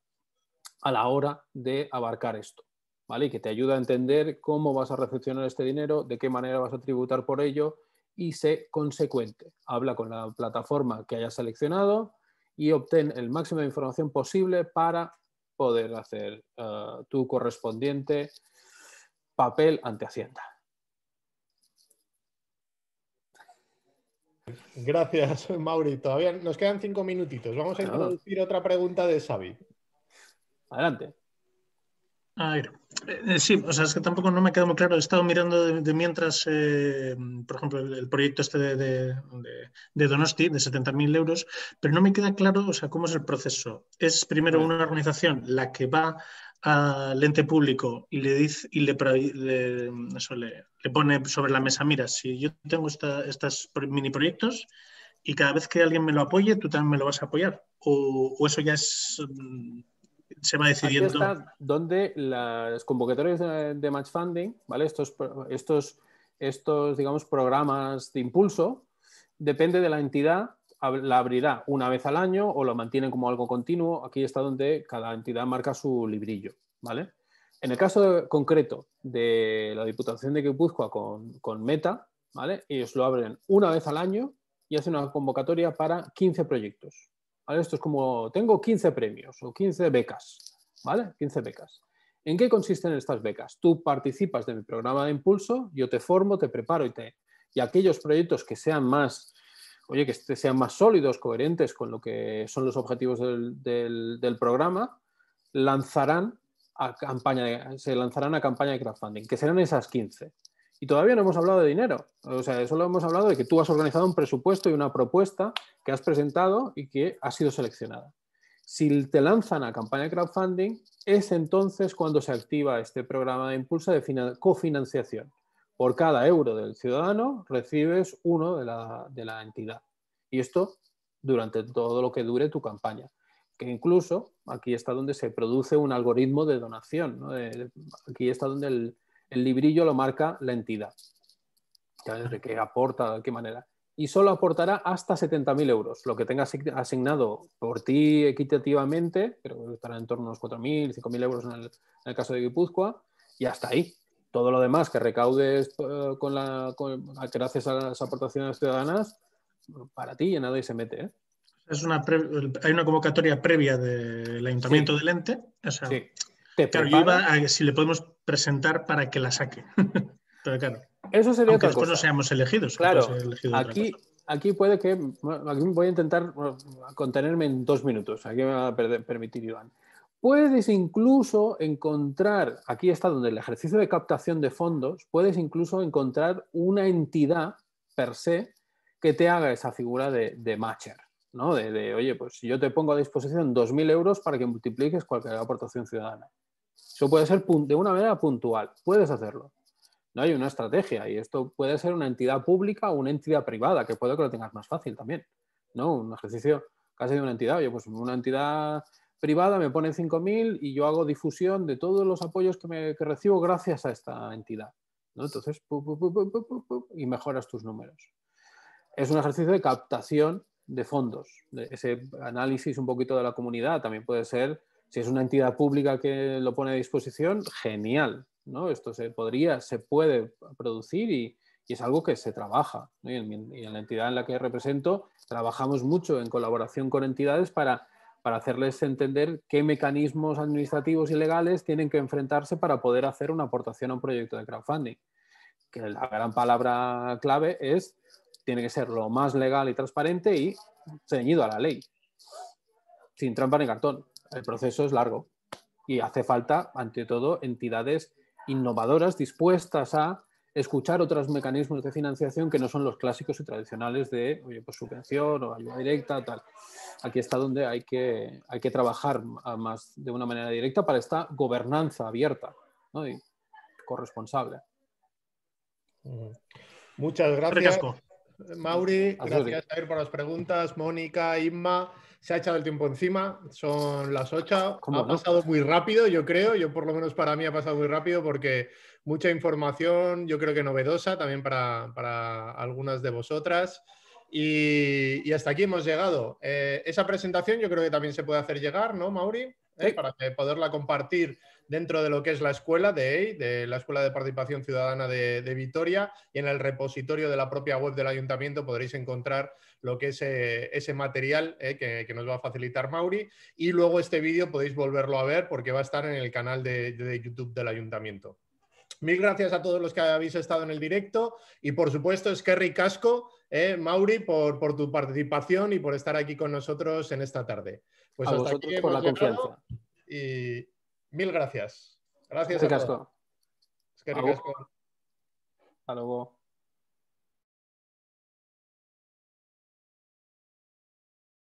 a la hora de abarcar esto. ¿vale? Y que te ayuda a entender cómo vas a recepcionar este dinero, de qué manera vas a tributar por ello y sé consecuente. Habla con la plataforma que hayas seleccionado y obtén el máximo de información posible para poder hacer eh, tu correspondiente papel ante Hacienda. Gracias, Mauri. Todavía nos quedan cinco minutitos. Vamos a introducir otra pregunta de Xavi. Adelante. A ver, eh, sí, o sea, es que tampoco no me ha quedado muy claro. He estado mirando de, mientras, eh, por ejemplo, el, proyecto este de, de Donosti, de 70.000 euros, pero no me queda claro, o sea, cómo es el proceso. Es primero una organización la que va al ente público y le dice y le, pone sobre la mesa, mira, si yo tengo estos mini proyectos y cada vez que alguien me lo apoye, tú también me lo vas a apoyar. o eso ya es mm, se Aquí está donde las convocatorias de, match funding, ¿vale? Estos, estos, estos, digamos, programas de impulso, depende de la entidad, la abrirá una vez al año o lo mantienen como algo continuo. Aquí está donde cada entidad marca su librillo, ¿vale? En el caso concreto de la Diputación de Guipúzcoa con, Meta, ¿vale? Ellos lo abren una vez al año y hacen una convocatoria para 15 proyectos. Esto es como, tengo 15 premios o 15 becas, ¿vale? 15 becas. ¿En qué consisten estas becas? Tú participas de mi programa de impulso, yo te formo, te preparo y te... Y aquellos proyectos que sean más, oye, que este, sean más sólidos, coherentes con lo que son los objetivos del, programa, lanzarán a campaña se lanzarán a campaña de crowdfunding, que serán esas 15. Y todavía no hemos hablado de dinero. O sea, solo hemos hablado de que tú has organizado un presupuesto y una propuesta que has presentado y que ha sido seleccionada. Si te lanzan a campaña de crowdfunding, es entonces cuando se activa este programa de impulso de cofinanciación. Por cada euro del ciudadano recibes uno de la, entidad. Y esto durante todo lo que dure tu campaña que incluso aquí está donde se produce un algoritmo de donación. aquí está donde el, el librillo lo marca la entidad. ¿De qué aporta? ¿De qué manera? Y solo aportará hasta 70.000 euros. Lo que tengas asignado por ti equitativamente, creo que estará en torno a unos 4.000, 5.000 euros en el, caso de Guipúzcoa, y hasta ahí todo lo demás que recaudes eh, con la, gracias a las aportaciones ciudadanas, para ti nada y se mete. ¿eh? Es hay una convocatoria previa del Ayuntamiento del Ente. O sí. yo iba si le podemos presentar para que la saque. Eso sería que. después no seamos elegidos. Claro, aquí, aquí puede que. voy a intentar contenerme en dos minutos. Aquí me va a permitir Iván. Puedes incluso encontrar, aquí está donde el ejercicio de captación de fondos, puedes incluso encontrar una entidad per se que te haga esa figura de, matcher, ¿no? De, oye, pues yo te pongo a disposición 2.000 euros para que multipliques cualquier aportación ciudadana. Eso puede ser de una manera puntual, puedes hacerlo. No hay una estrategia y esto puede ser una entidad pública o una entidad privada, que puede que lo tengas más fácil también. ¿no? Un ejercicio casi de una entidad. Oye, pues una entidad privada me pone 5.000 y yo hago difusión de todos los apoyos que, me, recibo gracias a esta entidad. Entonces, y mejoras tus números. Es un ejercicio de captación de fondos, de ese análisis un poquito de la comunidad. También puede ser si es una entidad pública que lo pone a disposición, genial. ¿no? Esto se podría, se puede producir y, es algo que se trabaja. Y, en, la entidad en la que represento trabajamos mucho en colaboración con entidades para, para hacerles entender qué mecanismos administrativos y legales tienen que enfrentarse para poder hacer una aportación a un proyecto de crowdfunding. Que la gran palabra clave es, tiene que ser lo más legal y transparente y ceñido a la ley, sin trampa ni cartón el proceso es largo y hace falta, ante todo, entidades innovadoras dispuestas a escuchar otros mecanismos de financiación que no son los clásicos y tradicionales de oye, pues subvención o ayuda directa, tal. Aquí está donde hay que, hay que trabajar más de una manera directa para esta gobernanza abierta y corresponsable. Muchas gracias, Mauri. Gracias, por las preguntas. Mónica, Inma se ha echado el tiempo encima, son las ocho, ha pasado muy rápido, yo creo, yo por lo menos para mí ha pasado muy rápido porque mucha información, yo creo que novedosa también para, algunas de vosotras. Y, hasta aquí hemos llegado. Eh, esa presentación yo creo que también se puede hacer llegar, ¿no, Mauri? Eh, para poderla compartir dentro de lo que es la escuela de e de la Escuela de Participación Ciudadana de, Vitoria, y en el repositorio de la propia web del ayuntamiento podréis encontrar lo que es eh, ese material eh, que, nos va a facilitar Mauri. Y luego este vídeo podéis volverlo a ver porque va a estar en el canal de, YouTube del ayuntamiento. Mil gracias a todos los que habéis estado en el directo y por supuesto es Kerry Casco, eh, Mauri, por, tu participación y por estar aquí con nosotros en esta tarde. Pues a vosotros por la confianza. Mil gracias. Gracias. a todos. Es que Hasta luego.